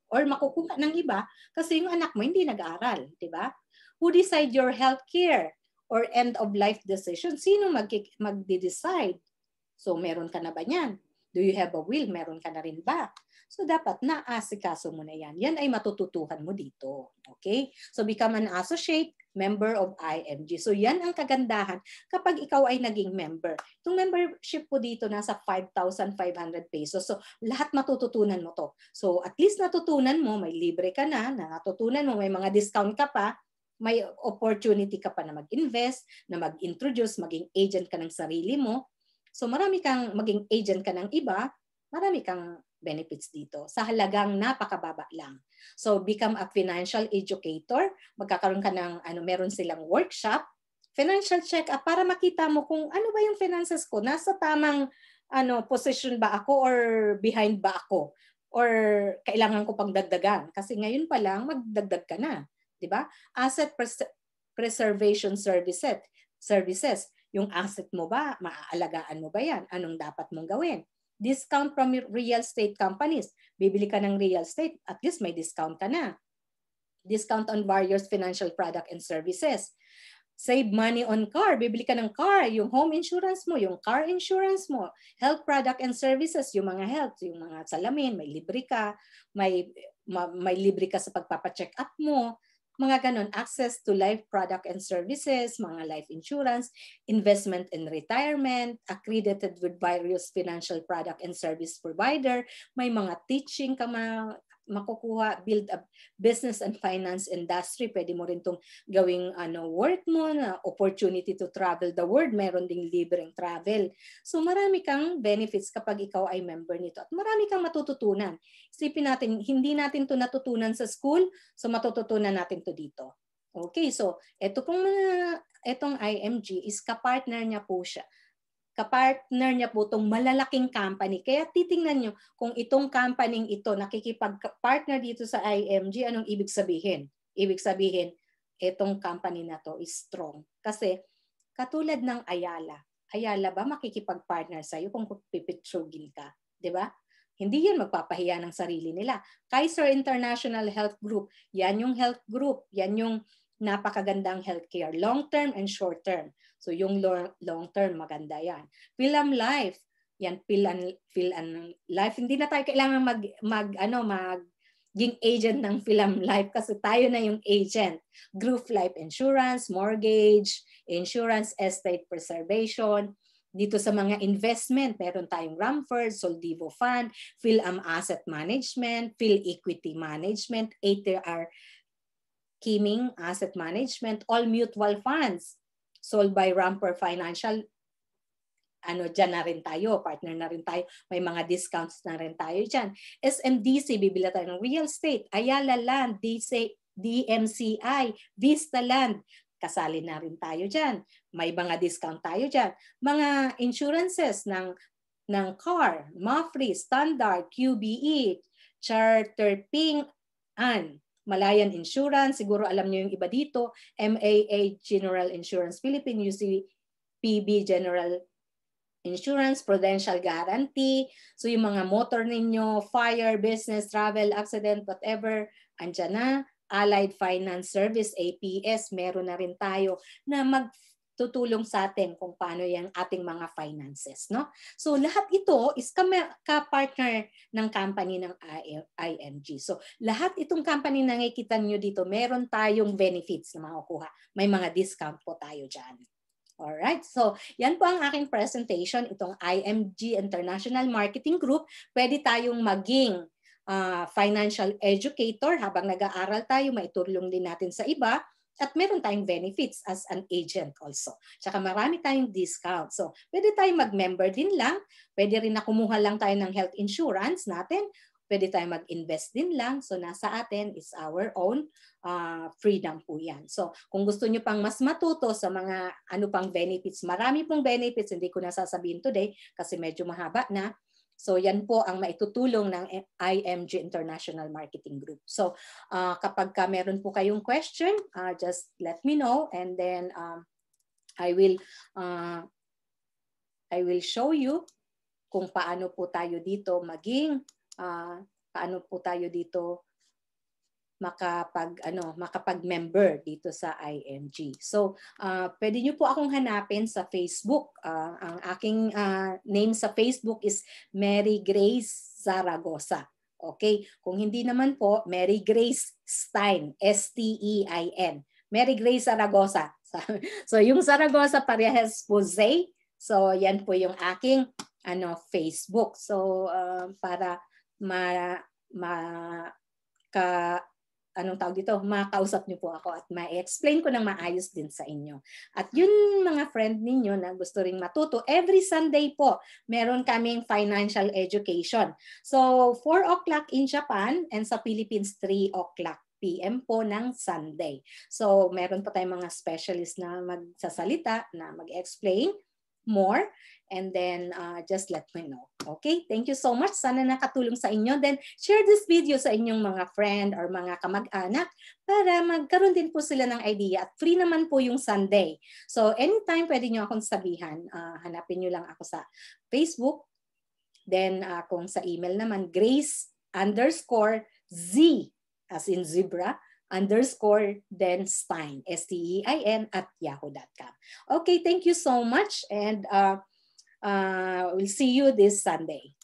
or makukuha ng iba kasi yung anak mo hindi nag aral di ba? Who decide your health care or end of life decision? Sino mag magde-decide? So meron ka na ba niyan? Do you have a will? Meron ka na rin ba? So dapat naasikaso mo na yan. Yan ay matututuhan mo dito. Okay? So become an associate member of IMG. So yan ang kagandahan kapag ikaw ay naging member. Itong membership po dito nasa 5,500 pesos. So lahat matututunan mo to. So at least natutunan mo, may libre ka na, natutunan mo, may mga discount ka pa, may opportunity ka pa na mag-invest, na mag-introduce, maging agent ka ng sarili mo. So marami kang maging agent ka ng iba, marami kang benefits dito sa halagang napakababa lang. So become a financial educator, magkakaroon ka ng ano meron silang workshop, financial check-up para makita mo kung ano ba yung finances ko, nasa tamang ano position ba ako or behind ba ako or kailangan ko pang dagdagan kasi ngayon pa lang magdagdag ka na, 'di ba? Asset pres- preservation services, services, yung asset mo ba, maaalagaan mo ba 'yan? Anong dapat mong gawin? discount from real estate companies. Bibili ka ng real estate, at least may discount ka na. Discount on various financial product and services. Save money on car. Bibili ka ng car, yung home insurance mo, yung car insurance mo, health product and services, yung mga health, yung mga salamin, may libre ka, may, may libre ka sa pagpapacheck up mo, mga ganun, access to life product and services, mga life insurance, investment and retirement, accredited with various financial product and service provider, may mga teaching ka mga makukuha, build up business and finance industry. Pwede mo rin tong gawing ano, work mo na opportunity to travel the world. Meron ding libreng travel. So marami kang benefits kapag ikaw ay member nito. At marami kang matututunan. Isipin natin, hindi natin to natutunan sa school, so matututunan natin to dito. Okay, so eto pong mga, itong IMG is kapartner niya po siya kapartner niya po itong malalaking company. Kaya titingnan nyo kung itong company ito nakikipag-partner dito sa IMG, anong ibig sabihin? Ibig sabihin, itong company na to is strong. Kasi katulad ng Ayala, Ayala ba makikipag-partner sa'yo kung pipitsugin ka? ba? Diba? Hindi yan magpapahiya ng sarili nila. Kaiser International Health Group, yan yung health group, yan yung napakagandang healthcare, long-term and short-term. So yung long-term, maganda yan. Pill life, yan, pill and, life. Hindi na tayo kailangan mag, mag ano, mag yung agent ng Film Life kasi tayo na yung agent. Group Life Insurance, Mortgage, Insurance, Estate Preservation. Dito sa mga investment, meron tayong Ramford, Soldivo Fund, PhilAm Asset Management, Phil Equity Management, ATR Kiming Asset Management, all mutual funds sold by Ramper Financial. Ano, dyan na rin tayo, partner na rin tayo, may mga discounts na rin tayo dyan. SMDC, bibila tayo ng real estate, Ayala Land, DC, DMCI, Vista Land, kasali na rin tayo dyan. May mga discount tayo dyan. Mga insurances ng ng car, MAFRI, Standard, QBE, Charter Ping, An, Malayan Insurance, siguro alam niyo yung iba dito, MAA General Insurance Philippine, PB General Insurance, Prudential Guarantee, so yung mga motor ninyo, fire, business, travel, accident, whatever, andyan na. Allied Finance Service, APS, meron na rin tayo na mag tutulong sa atin kung paano yung ating mga finances. No? So lahat ito is ka-partner ng company ng IMG. So lahat itong company na nakikita nyo dito, meron tayong benefits na makukuha. May mga discount po tayo dyan. Alright, so yan po ang aking presentation, itong IMG International Marketing Group. Pwede tayong maging uh, financial educator habang nag-aaral tayo, maitulong din natin sa iba at meron tayong benefits as an agent also. Tsaka marami tayong discount. So pwede tayong mag-member din lang. Pwede rin na kumuha lang tayo ng health insurance natin. Pwede tayong mag-invest din lang. So nasa atin is our own uh, freedom po yan. So kung gusto nyo pang mas matuto sa mga ano pang benefits, marami pong benefits, hindi ko nasasabihin today kasi medyo mahaba na So yan po ang maitutulong ng IMG International Marketing Group. So uh, kapag ka meron po kayong question, uh, just let me know and then um, I will uh, I will show you kung paano po tayo dito maging uh, paano po tayo dito makapag ano makapag-member dito sa IMG. So, uh, pwede niyo po akong hanapin sa Facebook. Uh, ang aking uh, name sa Facebook is Mary Grace Zaragoza. Okay? Kung hindi naman po, Mary Grace Stein, S T E I N. Mary Grace Zaragoza. So, yung Zaragoza parehas po Zay. So, yan po yung aking ano Facebook. So, uh, para ma ma ka anong tawag dito, makausap niyo po ako at ma-explain ko ng maayos din sa inyo. At yun mga friend ninyo na gusto ring matuto, every Sunday po, meron kaming financial education. So 4 o'clock in Japan and sa Philippines 3 o'clock p.m. po ng Sunday. So meron pa tayong mga specialist na magsasalita, na mag-explain more and then uh, just let me know. Okay? Thank you so much. Sana nakatulong sa inyo. Then share this video sa inyong mga friend or mga kamag-anak para magkaroon din po sila ng idea at free naman po yung Sunday. So anytime pwede nyo akong sabihan. Uh, hanapin nyo lang ako sa Facebook. Then uh, kung sa email naman, grace underscore z as in zebra underscore then Stein, S-T-E-I-N at yahoo.com. Okay, thank you so much and uh, uh, we'll see you this Sunday.